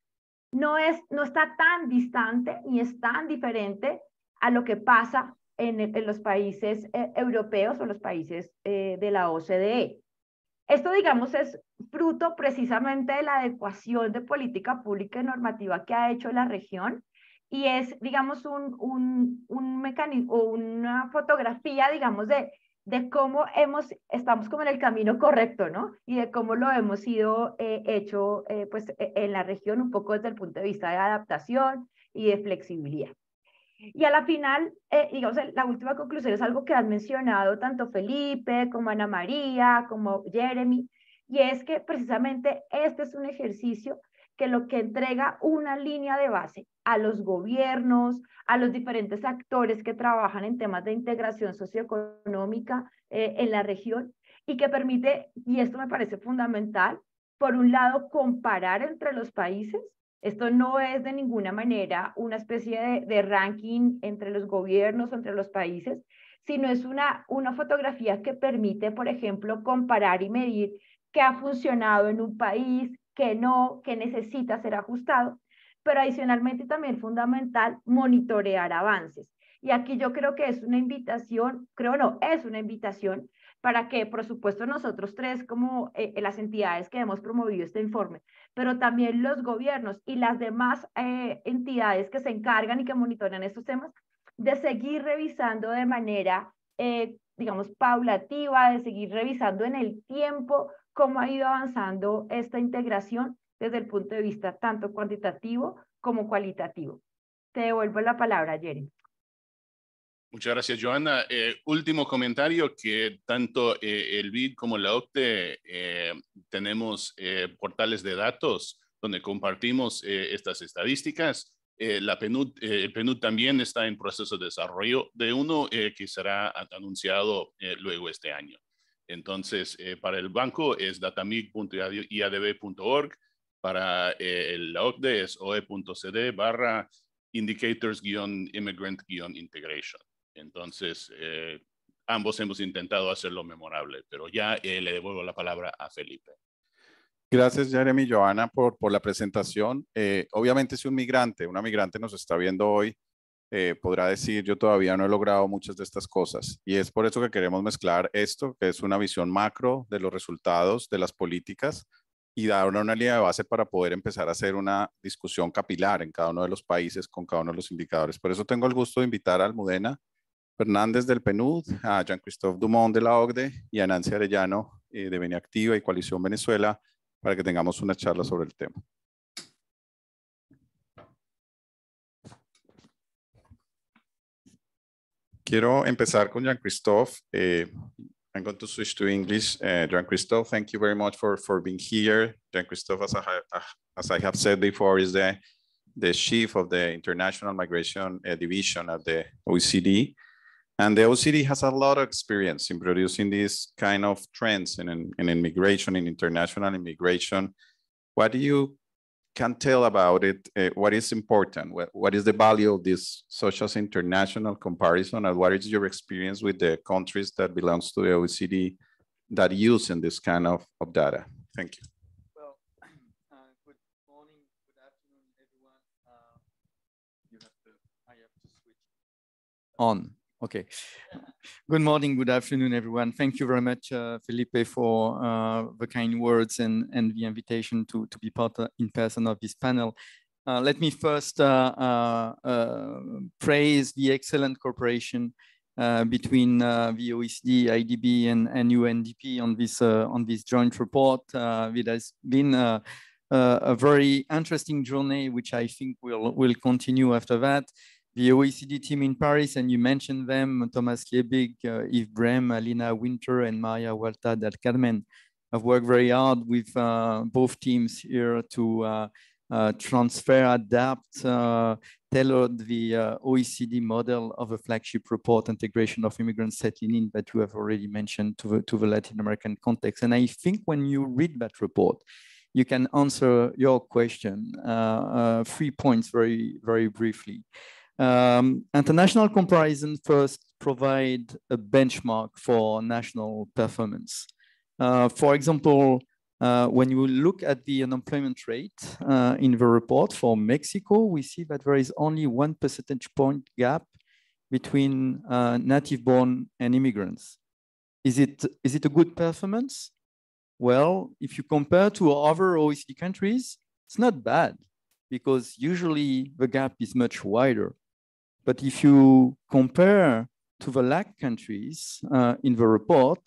no, es, no está tan distante ni es tan diferente a lo que pasa en, los países eh, europeos o los países eh, de la OCDE. Esto, digamos, es fruto precisamente de la adecuación de política pública y normativa que ha hecho la región y es, digamos, un, un, un mecanismo, una fotografía, digamos, de, de cómo hemos, estamos como en el camino correcto, ¿no? Y de cómo lo hemos ido eh, hecho, eh, pues, e, en la región, un poco desde el punto de vista de adaptación y de flexibilidad. Y a la final, eh, digamos, la última conclusión es algo que han mencionado tanto Felipe como Ana María, como Jeremy, y es que precisamente este es un ejercicio que lo que entrega una línea de base a los gobiernos, a los diferentes actores que trabajan en temas de integración socioeconómica eh, en la región y que permite, y esto me parece fundamental, por un lado, comparar entre los países esto no es de ninguna manera una especie de, ranking entre los gobiernos entre los países, sino es una, una fotografía que permite, por ejemplo, comparar y medir qué ha funcionado en un país, qué no, qué necesita ser ajustado, pero adicionalmente también fundamental monitorear avances. Y aquí yo creo que es una invitación, creo no, es una invitación para que, por supuesto, nosotros tres, como eh, las entidades que hemos promovido este informe, pero también los gobiernos y las demás eh, entidades que se encargan y que monitorean estos temas, de seguir revisando de manera, eh, digamos, paulativa, de seguir revisando en el tiempo cómo ha ido avanzando esta integración desde el punto de vista tanto cuantitativo como cualitativo. Te devuelvo la palabra, Jeremy. Muchas gracias, Joana. Eh, último comentario que tanto eh, el BID como la OCDE eh, tenemos portales de datos donde compartimos estas estadísticas. la el PNUD también está en proceso de desarrollo de uno que será anunciado luego este año. Entonces, para el banco es datamig.iadb.org, para la OCDE es oe.cd barra indicators-immigrant-integration. Entonces, eh, ambos hemos intentado hacerlo memorable, pero ya eh, le devuelvo la palabra a Felipe. Gracias, Jeremy y Joana, por, por la presentación. Eh, obviamente, si un migrante, una migrante nos está viendo hoy, podrá decir, yo todavía no he logrado muchas de estas cosas. Y es por eso que queremos mezclar esto, que es una visión macro de los resultados de las políticas y dar una línea de base para poder empezar a hacer una discusión capilar en cada uno de los países con cada uno de los indicadores. Por eso tengo el gusto de invitar a Almudena Fernández del PNUD, a Jean-Christophe Dumont de la Ogde, y a Nancy Arellano eh, de Veneactiva y Coalición Venezuela para que tengamos una charla sobre el tema. Quiero empezar con Jean-Christophe. Eh, I'm going to switch to English. Eh, Jean-Christophe, thank you very much for, being here. Jean-Christophe, as, I, ah, as I have said before, is the, the chief of the International Migration Division of the OECD. E. And the OCD has a lot of experience in producing these kind of trends in, in immigration, in international immigration. What do you can tell about it? Uh, what is important? What, what is the value of this such as international comparison? And what is your experience with the countries that belongs to the OECD that use in this kind of, of data? Thank you. Uh, um, on. Okay. Good morning, good afternoon, everyone. Thank you very much, uh, Felipe, for uh, the kind words and, and the invitation to, to be part uh, in person of this panel. Uh, let me first uh, uh, praise the excellent cooperation between the OECD, IDB, and, and UNDP on this, on this joint report. it has been a, a very interesting journey, which I think will, will continue after that the OECD team in Paris, and you mentioned them, Thomas Liebig, uh, Yves Brem, Alina Winter, and Maria Huerta del Carmen, have worked very hard with uh, both teams here to uh, uh transfer, adapt, uh, tailored the uh, OECD model of a flagship report, Integration of Immigrants Settling In, that you have already mentioned to the, to the Latin American context. And I think when you read that report, you can answer your question, uh, three points very, very briefly. Um, international comparison first provide a benchmark for national performance. Uh, for example, uh, when you look at the unemployment rate uh, in the report for Mexico, we see that there is only one percentage point gap between uh, native-born and immigrants. Is it, is it a good performance? Well, if you compare to other OECD countries, it's not bad because usually the gap is much wider. But if you compare to the LAC countries uh, in the report,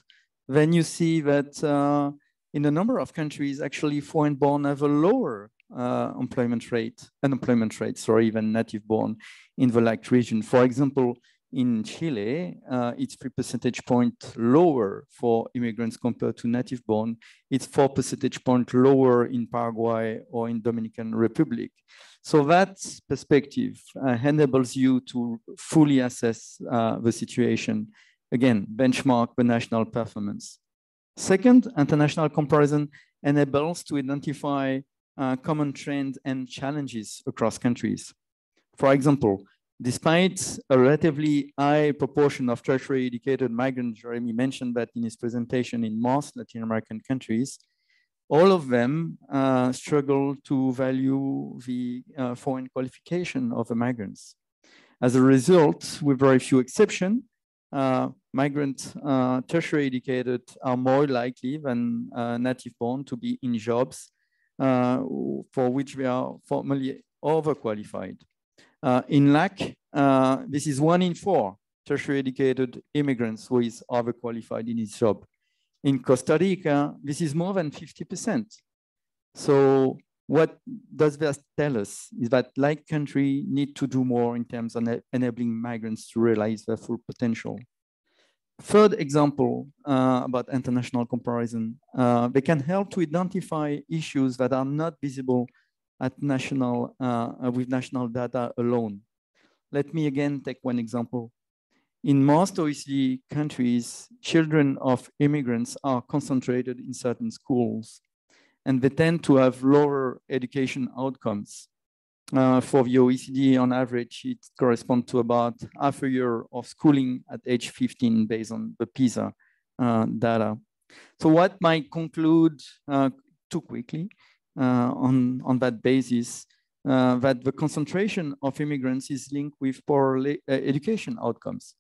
then you see that uh, in a number of countries, actually foreign-born have a lower uh, employment rate, unemployment rate, sorry, even native-born in the LAC region. For example, in Chile, uh, it's three percentage point lower for immigrants compared to native born. It's four percentage point lower in Paraguay or in Dominican Republic. So that perspective uh, enables you to fully assess uh, the situation. Again, benchmark the national performance. Second, international comparison enables to identify uh, common trends and challenges across countries. For example, Despite a relatively high proportion of tertiary educated migrants, Jeremy mentioned that in his presentation in most Latin American countries, all of them uh, struggle to value the uh, foreign qualification of the migrants. As a result, with very few exceptions, uh, migrant uh, tertiary educated are more likely than uh, native born to be in jobs uh, for which they are formally overqualified. Uh, in LAC, uh, this is one in four tertiary educated immigrants who is overqualified in his job. In Costa Rica, this is more than 50%. So what does that tell us is that like country need to do more in terms of enabling migrants to realize their full potential. Third example uh, about international comparison, uh, they can help to identify issues that are not visible at national, uh, with national data alone. Let me again take one example. In most OECD countries, children of immigrants are concentrated in certain schools, and they tend to have lower education outcomes. Uh, for the OECD, on average, it corresponds to about half a year of schooling at age 15 based on the PISA uh, data. So what might conclude uh, too quickly uh, on, on that basis uh, that the concentration of immigrants is linked with poor uh, education outcomes.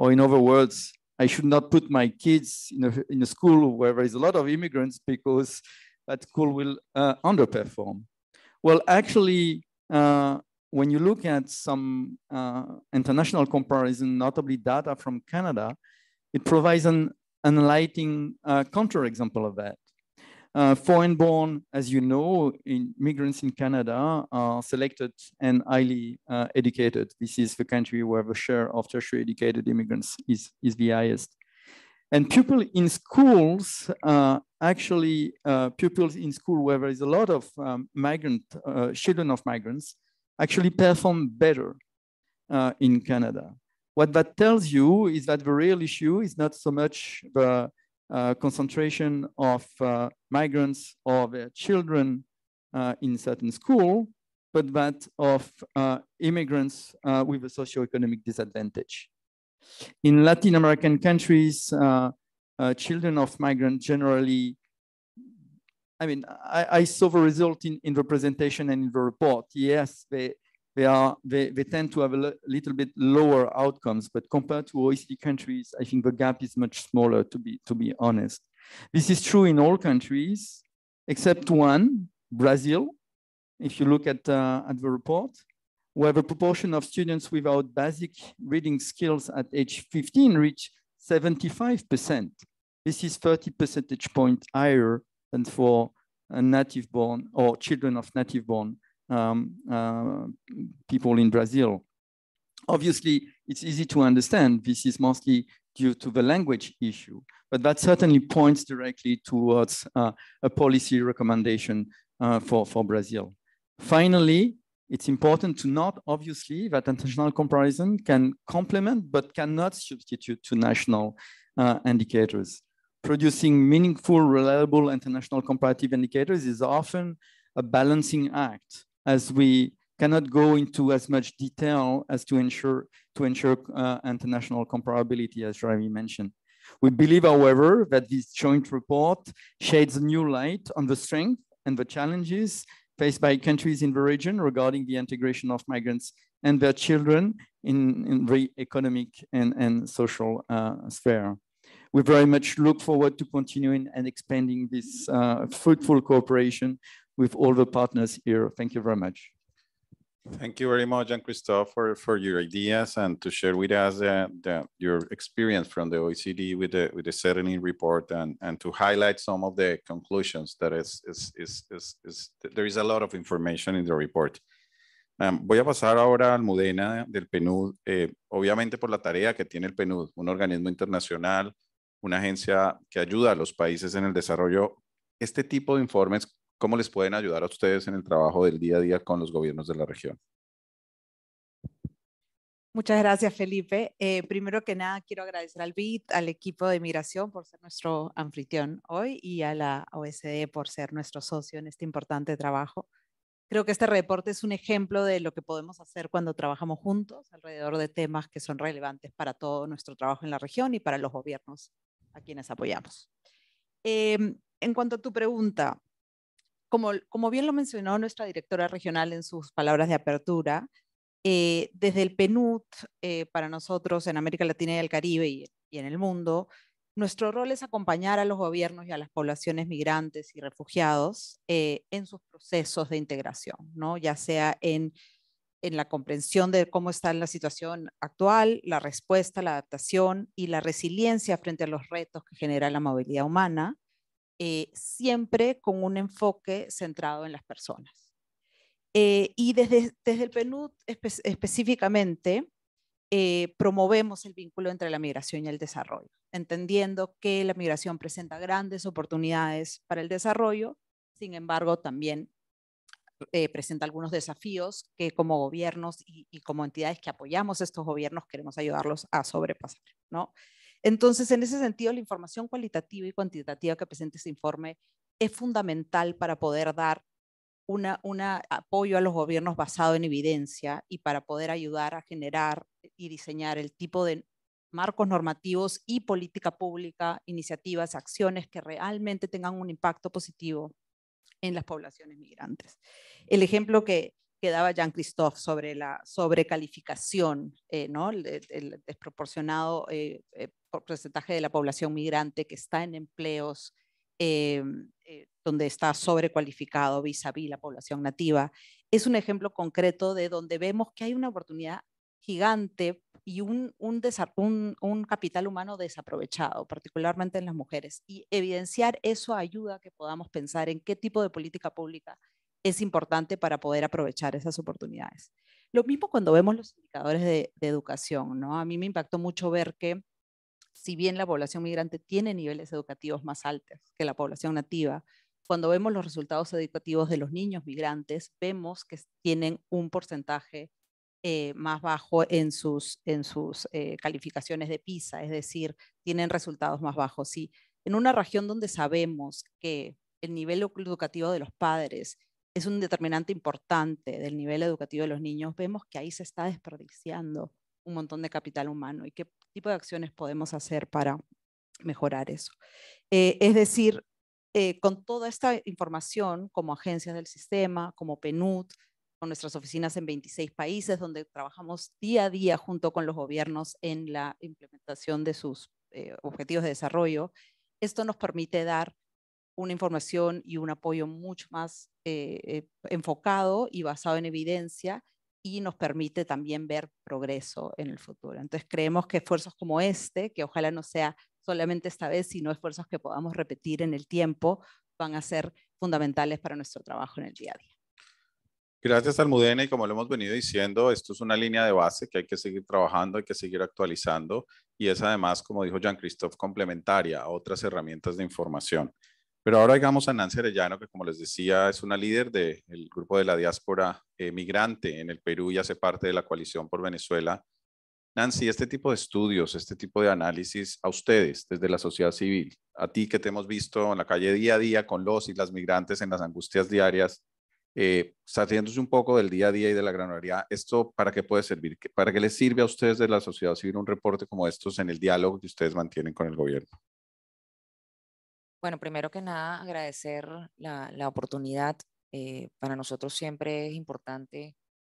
Or in other words, I should not put my kids in a, in a school where there is a lot of immigrants because that school will underperform. Well, actually, when you look at some uh, international comparison, notably data from Canada, it provides an enlightening uh, counterexample of that. Uh, foreign born, as you know, in migrants in Canada are selected and highly uh, educated. This is the country where the share of tertiary educated immigrants is, is the highest. And pupils in schools, uh, actually uh, pupils in school where there is a lot of um, migrant, uh, children of migrants, actually perform better uh, in Canada. What that tells you is that the real issue is not so much the uh, concentration of uh, migrants or their uh, children in certain school, but that of immigrants with a socioeconomic disadvantage. In Latin American countries, uh, children of migrants generally, I mean, I, I, saw the result in, in the presentation and in the report. Yes, they, they, are, they, they tend to have a little bit lower outcomes, but compared to OECD countries, I think the gap is much smaller, to be, to be honest. This is true in all countries, except one, Brazil, if you look at, uh, at the report, where the proportion of students without basic reading skills at age 15 reached 75%. This is 30 percentage point higher than for a native born or children of native born um, uh, people in Brazil. Obviously, it's easy to understand. This is mostly due to the language issue, but that certainly points directly towards uh, a policy recommendation uh, for, for Brazil. Finally, it's important to note, obviously, that international comparison can complement but cannot substitute to national uh, indicators. Producing meaningful, reliable international comparative indicators is often a balancing act as we cannot go into as much detail as to ensure to ensure uh, international comparability, as Jeremy mentioned. We believe, however, that this joint report sheds a new light on the strength and the challenges faced by countries in the region regarding the integration of migrants and their children in, in the economic and, and social uh, sphere. We very much look forward to continuing and expanding this uh, fruitful cooperation with all the partners here. Thank you very much. Thank you very much, Jean-Christophe, for, for your ideas and to share with us uh, the, your experience from the OECD with the, with the Serenin report and, and to highlight some of the conclusions that is, is, is, is, is there is a lot of information in the report. Um, voy a pasar ahora a Almudena del PNUD, eh, obviamente por la tarea que tiene el PNUD, un organismo internacional, una agencia que ayuda a los países en el desarrollo. Este tipo de informes ¿Cómo les pueden ayudar a ustedes en el trabajo del día a día con los gobiernos de la región? Muchas gracias, Felipe. Eh, primero que nada, quiero agradecer al BIT, al equipo de migración por ser nuestro anfitrión hoy y a la OSD por ser nuestro socio en este importante trabajo. Creo que este reporte es un ejemplo de lo que podemos hacer cuando trabajamos juntos alrededor de temas que son relevantes para todo nuestro trabajo en la región y para los gobiernos a quienes apoyamos. Em, en cuanto a tu pregunta, como, bien lo mencionó nuestra directora regional en sus palabras de apertura, eh, desde el PNUD, eh, para nosotros en América Latina y el Caribe y, en el mundo, nuestro rol es acompañar a los gobiernos y a las poblaciones migrantes y refugiados eh, en sus procesos de integración, ¿no? ya sea en la comprensión de cómo está la situación actual, la respuesta, la adaptación y la resiliencia frente a los retos que genera la movilidad humana, eh, siempre con un enfoque centrado en las personas. Eh, y desde, desde el PNUD específicamente, eh, promovemos el vínculo entre la migración y el desarrollo, entendiendo que la migración presenta grandes oportunidades para el desarrollo, sin embargo, también presenta algunos desafíos que como gobiernos y, y, como entidades que apoyamos estos gobiernos queremos ayudarlos a sobrepasar, ¿no? Entonces, en ese sentido, la información cualitativa y cuantitativa que presenta este informe es fundamental para poder dar un apoyo a los gobiernos basado en evidencia y para poder ayudar a generar y diseñar el tipo de marcos normativos y política pública, iniciativas, acciones que realmente tengan un impacto positivo en las poblaciones migrantes. El ejemplo que, que daba Jean Christophe sobre la sobrecalificación, eh, ¿no? el, desproporcionado eh, eh, porcentaje de la población migrante que está en empleos donde está sobrecualificado vis a vis la población nativa, es un ejemplo concreto de donde vemos que hay una oportunidad gigante y un, un, un, capital humano desaprovechado, particularmente en las mujeres. Y evidenciar eso ayuda a que podamos pensar en qué tipo de política pública es importante para poder aprovechar esas oportunidades. Lo mismo cuando vemos los indicadores de, educación, ¿no? A mí me impactó mucho ver que si bien la población migrante tiene niveles educativos más altos que la población nativa, cuando vemos los resultados educativos de los niños migrantes, vemos que tienen un porcentaje eh, más bajo en sus, en sus eh, calificaciones de PISA, es decir, tienen resultados más bajos. Y en una región donde sabemos que el nivel educativo de los padres es un determinante importante del nivel educativo de los niños, vemos que ahí se está desperdiciando un montón de capital humano y qué tipo de acciones podemos hacer para mejorar eso. Eh, es decir, eh, con toda esta información, como agencias del sistema, como PNUD, con nuestras oficinas en 26 países, donde trabajamos día a día junto con los gobiernos en la implementación de sus eh, objetivos de desarrollo, esto nos permite dar una información y un apoyo mucho más eh, eh, enfocado y basado en evidencia y nos permite también ver progreso en el futuro. Entonces creemos que esfuerzos como este, que ojalá no sea solamente esta vez, sino esfuerzos que podamos repetir en el tiempo, van a ser fundamentales para nuestro trabajo en el día a día. Gracias, Almudena. Y como lo hemos venido diciendo, esto es una línea de base que hay que seguir trabajando, hay que seguir actualizando y es además, como dijo Jean-Christophe, complementaria a otras herramientas de información. Pero ahora llegamos a Nancy Arellano, que como les decía, es una líder del grupo de la diáspora eh, migrante en el Perú y hace parte de la coalición por Venezuela. Nancy, este tipo de estudios, este tipo de análisis a ustedes desde la sociedad civil, a ti que te hemos visto en la calle día a día con los y las migrantes en las angustias diarias, eh, un poco del día a día y de la granularidad, ¿esto para qué puede servir? ¿Para qué les sirve a ustedes de la sociedad civil un reporte como estos en el diálogo que ustedes mantienen con el gobierno? Bueno, primero que nada, agradecer la, la oportunidad. Eh, para nosotros siempre es importante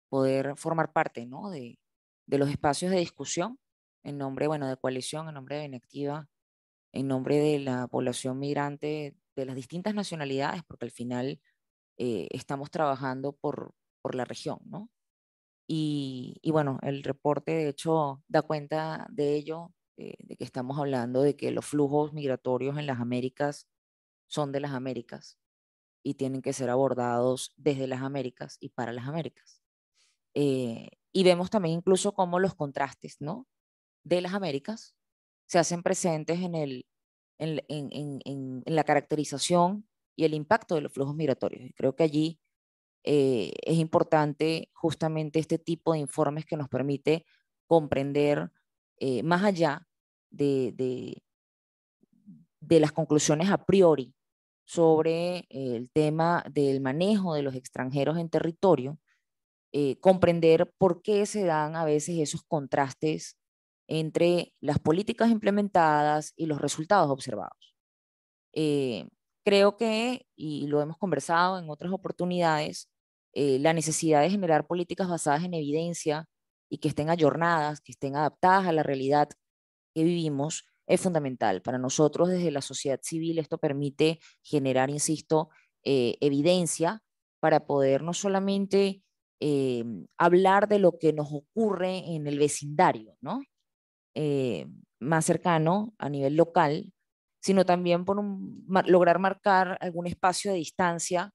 poder formar parte ¿no? de, de, los espacios de discusión en nombre bueno, de coalición, en nombre de Inactiva, en nombre de la población migrante de las distintas nacionalidades, porque al final eh, estamos trabajando por, por la región. ¿no? Y, y, bueno, el reporte de hecho da cuenta de ello eh, de que estamos hablando de que los flujos migratorios en las Américas son de las Américas y tienen que ser abordados desde las Américas y para las Américas. Eh, y vemos también incluso cómo los contrastes ¿no? de las Américas se hacen presentes en, el, en, la caracterización y el impacto de los flujos migratorios. Y creo que allí eh, es importante justamente este tipo de informes que nos permite comprender más allá de, de, las conclusiones a priori sobre el tema del manejo de los extranjeros en territorio, eh, comprender por qué se dan a veces esos contrastes entre las políticas implementadas y los resultados observados. Eh, creo que, y lo hemos conversado en otras oportunidades, eh, la necesidad de generar políticas basadas en evidencia y que estén ayornadas, que estén adaptadas a la realidad que vivimos es fundamental. Para nosotros desde la sociedad civil esto permite generar, insisto, eh, evidencia para poder no solamente eh, hablar de lo que nos ocurre en el vecindario, ¿no? Eh, más cercano a nivel local, sino también por lograr marcar algún espacio de distancia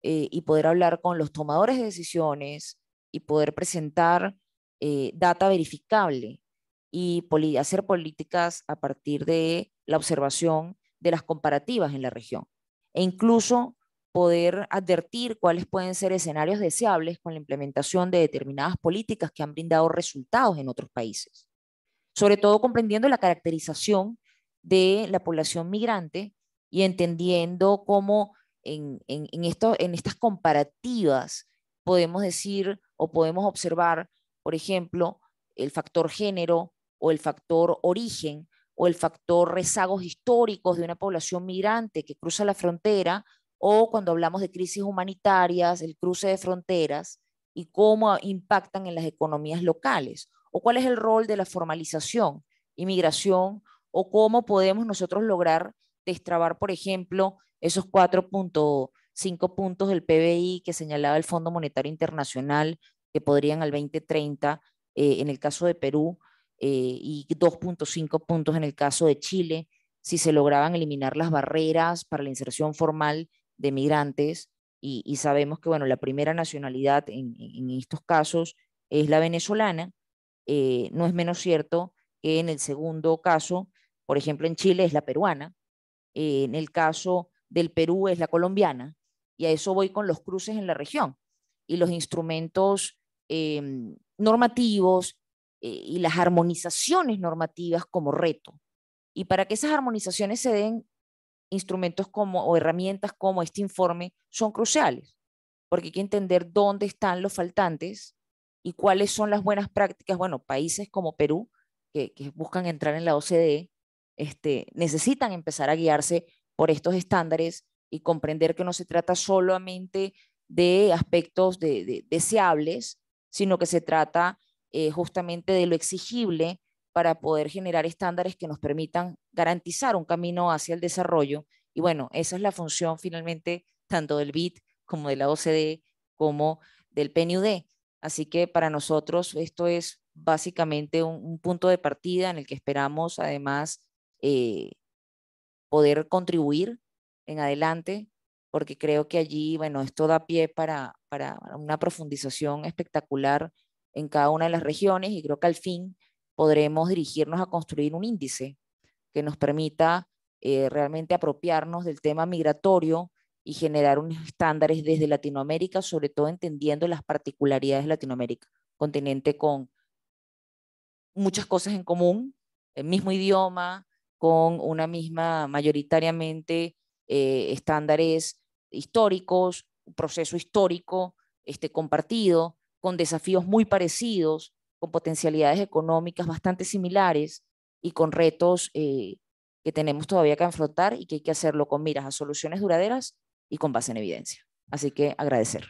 y poder hablar con los tomadores de decisiones y poder presentar data verificable y hacer políticas a partir de la observación de las comparativas en la región e incluso poder advertir cuáles pueden ser escenarios deseables con la implementación de determinadas políticas que han brindado resultados en otros países, sobre todo comprendiendo la caracterización de la población migrante y entendiendo cómo en, esto, en estas comparativas podemos decir o podemos observar, por ejemplo, el factor género, o el factor origen o el factor rezagos históricos de una población migrante que cruza la frontera, o cuando hablamos de crisis humanitarias, el cruce de fronteras y cómo impactan en las economías locales, o cuál es el rol de la formalización, inmigración, o cómo podemos nosotros lograr destrabar, por ejemplo, esos 4.5 puntos del PBI que señalaba el Fondo Monetario Internacional que podrían al 2030, eh, en el caso de Perú, eh, y 2.5 puntos en el caso de Chile, si se lograban eliminar las barreras para la inserción formal de migrantes. Y, sabemos que bueno, la primera nacionalidad en, estos casos es la venezolana. Eh, no es menos cierto que en el segundo caso, por ejemplo, en Chile es la peruana, eh, en el caso del Perú es la colombiana, y a eso voy con los cruces en la región y los instrumentos eh, normativos eh, y las armonizaciones normativas como reto. Y para que esas armonizaciones se den, instrumentos como o herramientas como este informe son cruciales, porque hay que entender dónde están los faltantes y cuáles son las buenas prácticas. Bueno, países como Perú, que, buscan entrar en la OCDE, este, necesitan empezar a guiarse por estos estándares y comprender que no se trata solamente de aspectos deseables, sino que se trata eh, justamente de lo exigible para poder generar estándares que nos permitan garantizar un camino hacia el desarrollo. Y bueno, esa es la función finalmente tanto del BID como de la OCDE como del PNUD. Así que para nosotros esto es básicamente un, punto de partida en el que esperamos además eh, poder contribuir en adelante, porque creo que allí, bueno, esto da pie para, para una profundización espectacular en cada una de las regiones y creo que al fin podremos dirigirnos a construir un índice que nos permita eh, realmente apropiarnos del tema migratorio y generar unos estándares desde Latinoamérica, sobre todo entendiendo las particularidades de Latinoamérica, continente con muchas cosas en común, el mismo idioma, con una misma mayoritariamente eh, estándares históricos, un proceso histórico este, compartido, con desafíos muy parecidos, con potencialidades económicas bastante similares y con retos eh, que tenemos todavía que afrontar y que hay que hacerlo con miras a soluciones duraderas y con base en evidencia. Así que agradecer.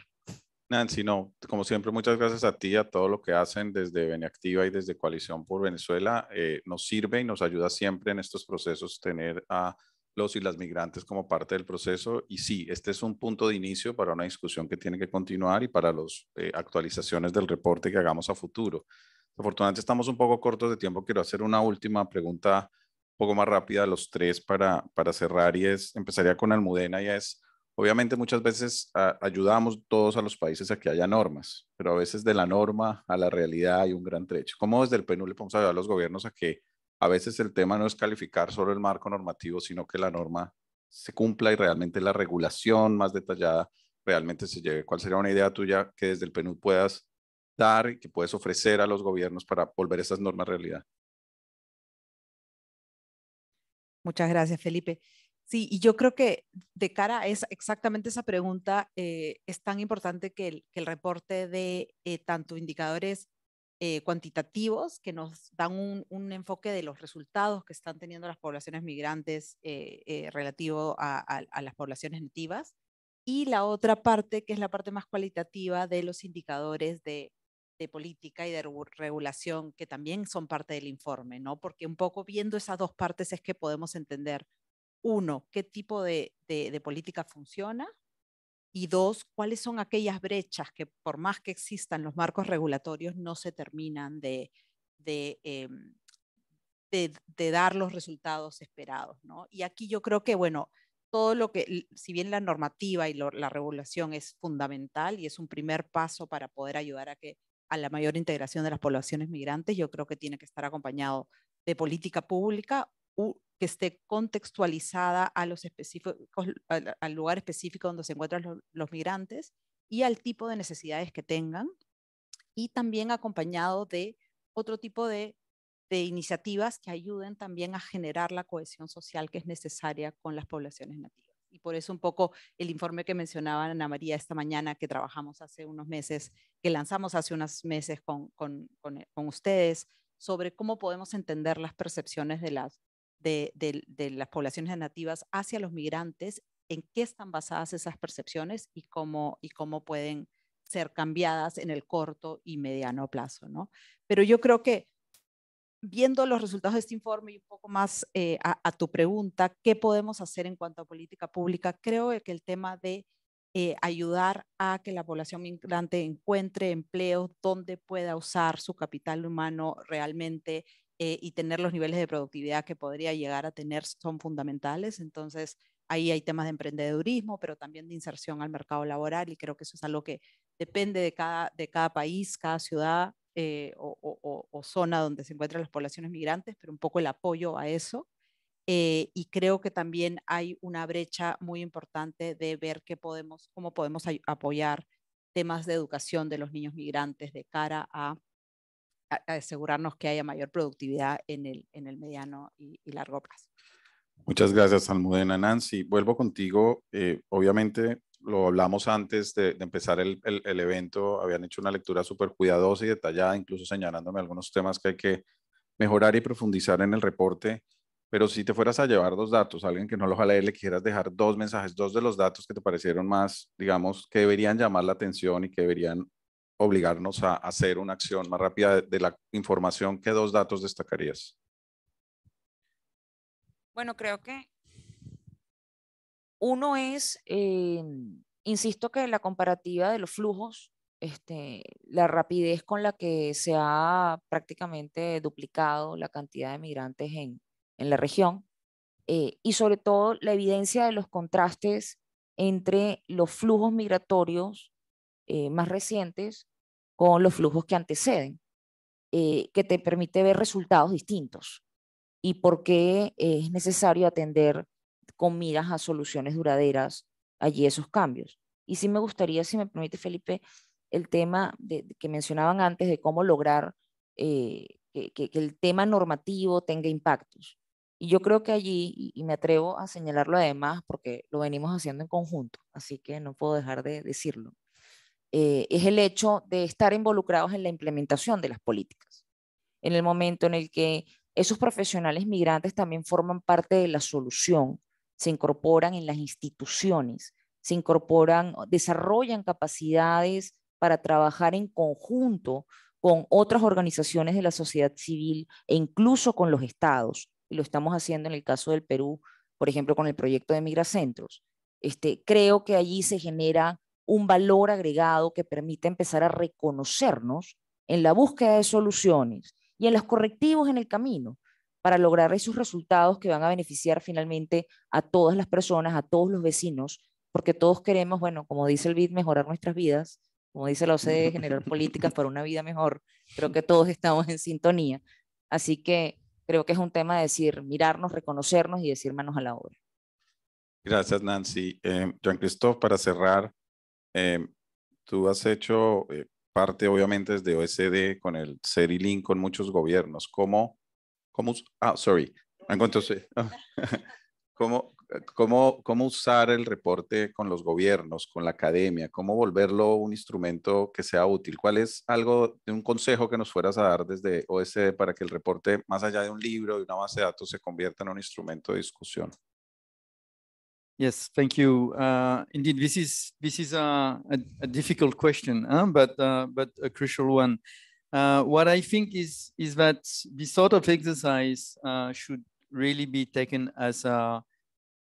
Nancy, no, como siempre, muchas gracias a ti, a todo lo que hacen desde Beneactiva y desde Coalición por Venezuela. Eh, nos sirve y nos ayuda siempre en estos procesos tener a los y las migrantes como parte del proceso. Y sí, este es un punto de inicio para una discusión que tiene que continuar y para las eh, actualizaciones del reporte que hagamos a futuro. Afortunadamente estamos un poco cortos de tiempo. Quiero hacer una última pregunta un poco más rápida a los tres para, para cerrar y es, empezaría con Almudena y es, obviamente muchas veces ah, ayudamos todos a los países a que haya normas, pero a veces de la norma a la realidad hay un gran trecho. ¿Cómo desde el PNU le podemos ayudar a los gobiernos a que a veces el tema no es calificar solo el marco normativo, sino que la norma se cumpla y realmente la regulación más detallada realmente se lleve. ¿Cuál sería una idea tuya que desde el PNUD puedas dar y que puedes ofrecer a los gobiernos para volver esas normas realidad? Muchas gracias, Felipe. Sí, y yo creo que de cara a exactamente esa pregunta, eh, es tan importante que el, reporte de eh, tanto indicadores eh, cuantitativos que nos dan un, enfoque de los resultados que están teniendo las poblaciones migrantes eh, eh, relativo a, las poblaciones nativas. Y la otra parte, que es la parte más cualitativa de los indicadores de, política y de regulación, que también son parte del informe, ¿no? Porque un poco viendo esas dos partes es que podemos entender, uno, qué tipo de política funciona y dos, ¿cuáles son aquellas brechas que por más que existan los marcos regulatorios no se terminan de, em, dar los resultados esperados? Y aquí yo creo que, bueno, todo lo que, si bien la normativa y la regulación es fundamental y es un primer paso para poder ayudar a que a la mayor integración de las poblaciones migrantes, yo creo que tiene que estar acompañado de política pública que esté contextualizada a los específicos, al, lugar específico donde se encuentran los, migrantes y al tipo de necesidades que tengan, y también acompañado de otro tipo de, iniciativas que ayuden también a generar la cohesión social que es necesaria con las poblaciones nativas. Y por eso un poco el informe que mencionaba Ana María esta mañana, que trabajamos hace unos meses, que lanzamos hace unos meses con eh, ustedes, sobre cómo podemos entender las percepciones de las de, las poblaciones nativas hacia los migrantes, en qué están basadas esas percepciones y cómo, y cómo pueden ser cambiadas en el corto y mediano plazo. Pero yo creo que viendo los resultados de este informe y un poco más eh, a, tu pregunta, ¿qué podemos hacer en cuanto a política pública? Creo que el tema de eh, ayudar a que la población migrante encuentre empleo donde pueda usar su capital humano realmente eh, y tener los niveles de productividad que podría llegar a tener son fundamentales. Entonces, ahí hay temas de emprendedurismo, pero también de inserción al mercado laboral y creo que eso es algo que depende de cada, de cada país, cada ciudad eh, o, zona donde se encuentran las poblaciones migrantes, pero un poco el apoyo a eso. Eh, y creo que también hay una brecha muy importante de ver qué podemos, cómo podemos apoyar temas de educación de los niños migrantes de cara a asegurarnos que haya mayor productividad en el, en el mediano y, largo plazo. Muchas gracias, Almudena. Nancy, vuelvo contigo. Eh, obviamente, lo hablamos antes de, empezar el, evento, habían hecho una lectura súper cuidadosa y detallada, incluso señalándome algunos temas que hay que mejorar y profundizar en el reporte. Pero si te fueras a llevar dos datos, alguien que no lo va le quieras dejar dos mensajes, dos de los datos que te parecieron más, digamos, que deberían llamar la atención y que deberían obligarnos a hacer una acción más rápida de, la información, ¿qué dos datos destacarías? Bueno, creo que uno es, eh, insisto que la comparativa de los flujos, este, la rapidez con la que se ha prácticamente duplicado la cantidad de migrantes en, en la región eh, y sobre todo la evidencia de los contrastes entre los flujos migratorios eh, más recientes con los flujos que anteceden, eh, que te permite ver resultados distintos y por qué es necesario atender con miras a soluciones duraderas allí esos cambios. Y sí me gustaría, si me permite Felipe, el tema que mencionaban antes de cómo lograr eh, que, el tema normativo tenga impactos. Y yo creo que allí, y, me atrevo a señalarlo además porque lo venimos haciendo en conjunto, así que no puedo dejar de decirlo, eh, es el hecho de estar involucrados en la implementación de las políticas. En el momento en el que esos profesionales migrantes también forman parte de la solución, se incorporan en las instituciones, se incorporan, desarrollan capacidades para trabajar en conjunto con otras organizaciones de la sociedad civil e incluso con los estados. Y lo estamos haciendo en el caso del Perú, por ejemplo, con el proyecto de Migracentros. Este, creo que allí se genera un valor agregado que permite empezar a reconocernos en la búsqueda de soluciones y en los correctivos en el camino para lograr esos resultados que van a beneficiar finalmente a todas las personas, a todos los vecinos, porque todos queremos, bueno, como dice el BID, mejorar nuestras vidas, como dice la OCDE, generar políticas para una vida mejor. Creo que todos estamos en sintonía. Así que creo que es un tema de decir, mirarnos, reconocernos y decir manos a la obra. Gracias, Nancy. Eh, Jean para cerrar, Em, tú has hecho eh, parte, obviamente, desde OSD con el Serilink con muchos gobiernos. Ah, ¿Cómo? ¿Cómo usar el reporte con los gobiernos, con la academia? ¿Cómo volverlo un instrumento que sea útil? ¿Cuál es algo de un consejo que nos fueras a dar desde OSD para que el reporte, más allá de un libro y una base de datos, se convierta en un instrumento de discusión? Yes, thank you. Uh, indeed, this is this is a, a, a difficult question, huh? but uh, but a crucial one. Uh, what I think is is that this sort of exercise uh, should really be taken as a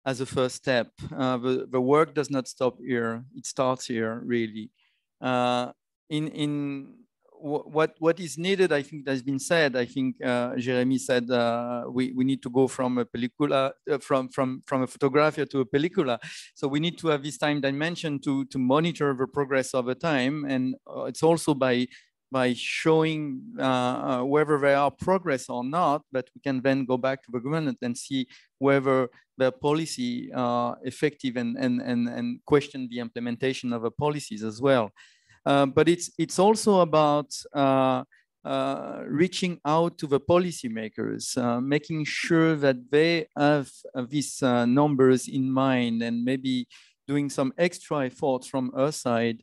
as a first step. Uh, the, the work does not stop here; it starts here, really. Uh, in in what what is needed, I think, has been said. I think uh, Jeremy said uh, we we need to go from a película uh, from from from a photographia to a película. So we need to have this time dimension to to monitor the progress over time, and uh, it's also by by showing uh, uh, whether there are progress or not, but we can then go back to the government and see whether the policy are effective and, and, and, and question the implementation of the policies as well. Uh, but it's, it's also about uh, uh, reaching out to the policymakers, uh, making sure that they have uh, these uh, numbers in mind and maybe doing some extra efforts from our side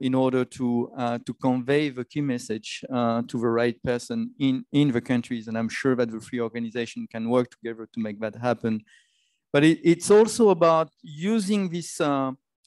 in order to, to convey the key message to the right person in, in the countries. And I'm sure that the three organizations can work together to make that happen. But it, it's also about using this,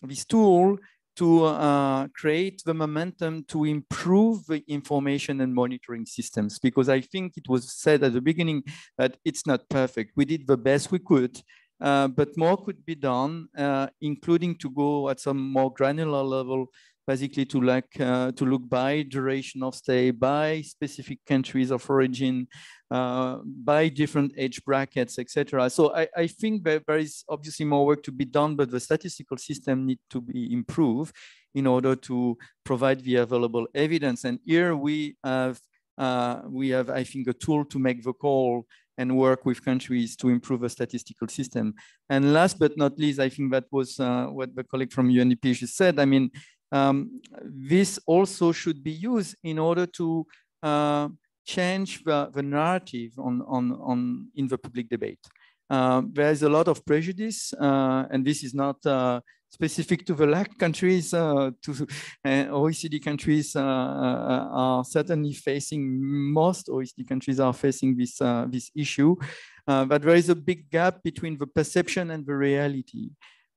this tool to uh, create the momentum to improve the information and monitoring systems because I think it was said at the beginning that it's not perfect. We did the best we could, uh, but more could be done, uh, including to go at some more granular level basically to, like, uh, to look by duration of stay, by specific countries of origin, uh, by different age brackets, etc. So I, I think that there is obviously more work to be done, but the statistical system need to be improved in order to provide the available evidence. And here we have, uh, we have, I think, a tool to make the call and work with countries to improve the statistical system. And last but not least, I think that was uh, what the colleague from UNDP said. I mean, um, this also should be used in order to uh, change the, the narrative on, on, on in the public debate. Uh, there is a lot of prejudice, uh, and this is not uh, specific to the LAC countries. Uh, to uh, OECD countries are certainly facing most OECD countries are facing this this issue, but there is a big gap between the perception and the reality.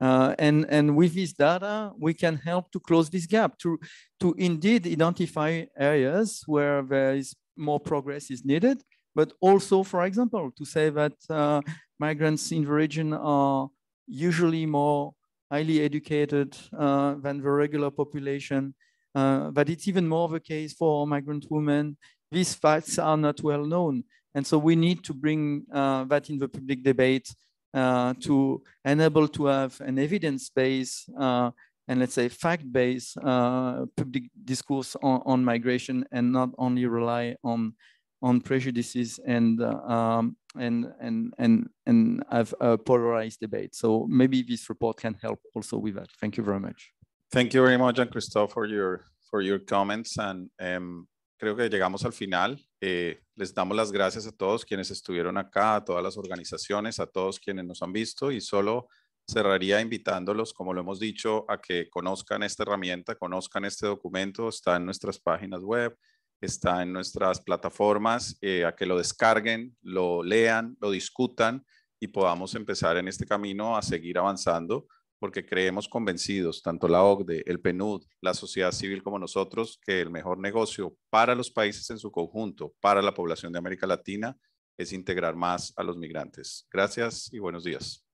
Uh, and, and with this data, we can help to close this gap, to, to indeed identify areas where there is more progress is needed, but also, for example, to say that uh, migrants in the region are usually more highly educated uh, than the regular population, uh, but it's even more the case for migrant women. These facts are not well known. And so we need to bring uh, that in the public debate uh, to enable to have an evidence base uh, and let's say fact-based uh, public discourse on, on, migration and not only rely on on prejudices and um, and and and and have a polarized debate. So maybe this report can help also with that. Thank you very much. Thank you very much, Jean Christophe, for your for your comments and um, creo que llegamos al final. Eh, Les damos las gracias a todos quienes estuvieron acá, a todas las organizaciones, a todos quienes nos han visto y solo cerraría invitándolos, como lo hemos dicho, a que conozcan esta herramienta, conozcan este documento, está en nuestras páginas web, está en nuestras plataformas, eh, a que lo descarguen, lo lean, lo discutan y podamos empezar en este camino a seguir avanzando porque creemos convencidos, tanto la OCDE, el PNUD, la sociedad civil como nosotros, que el mejor negocio para los países en su conjunto, para la población de América Latina, es integrar más a los migrantes. Gracias y buenos días.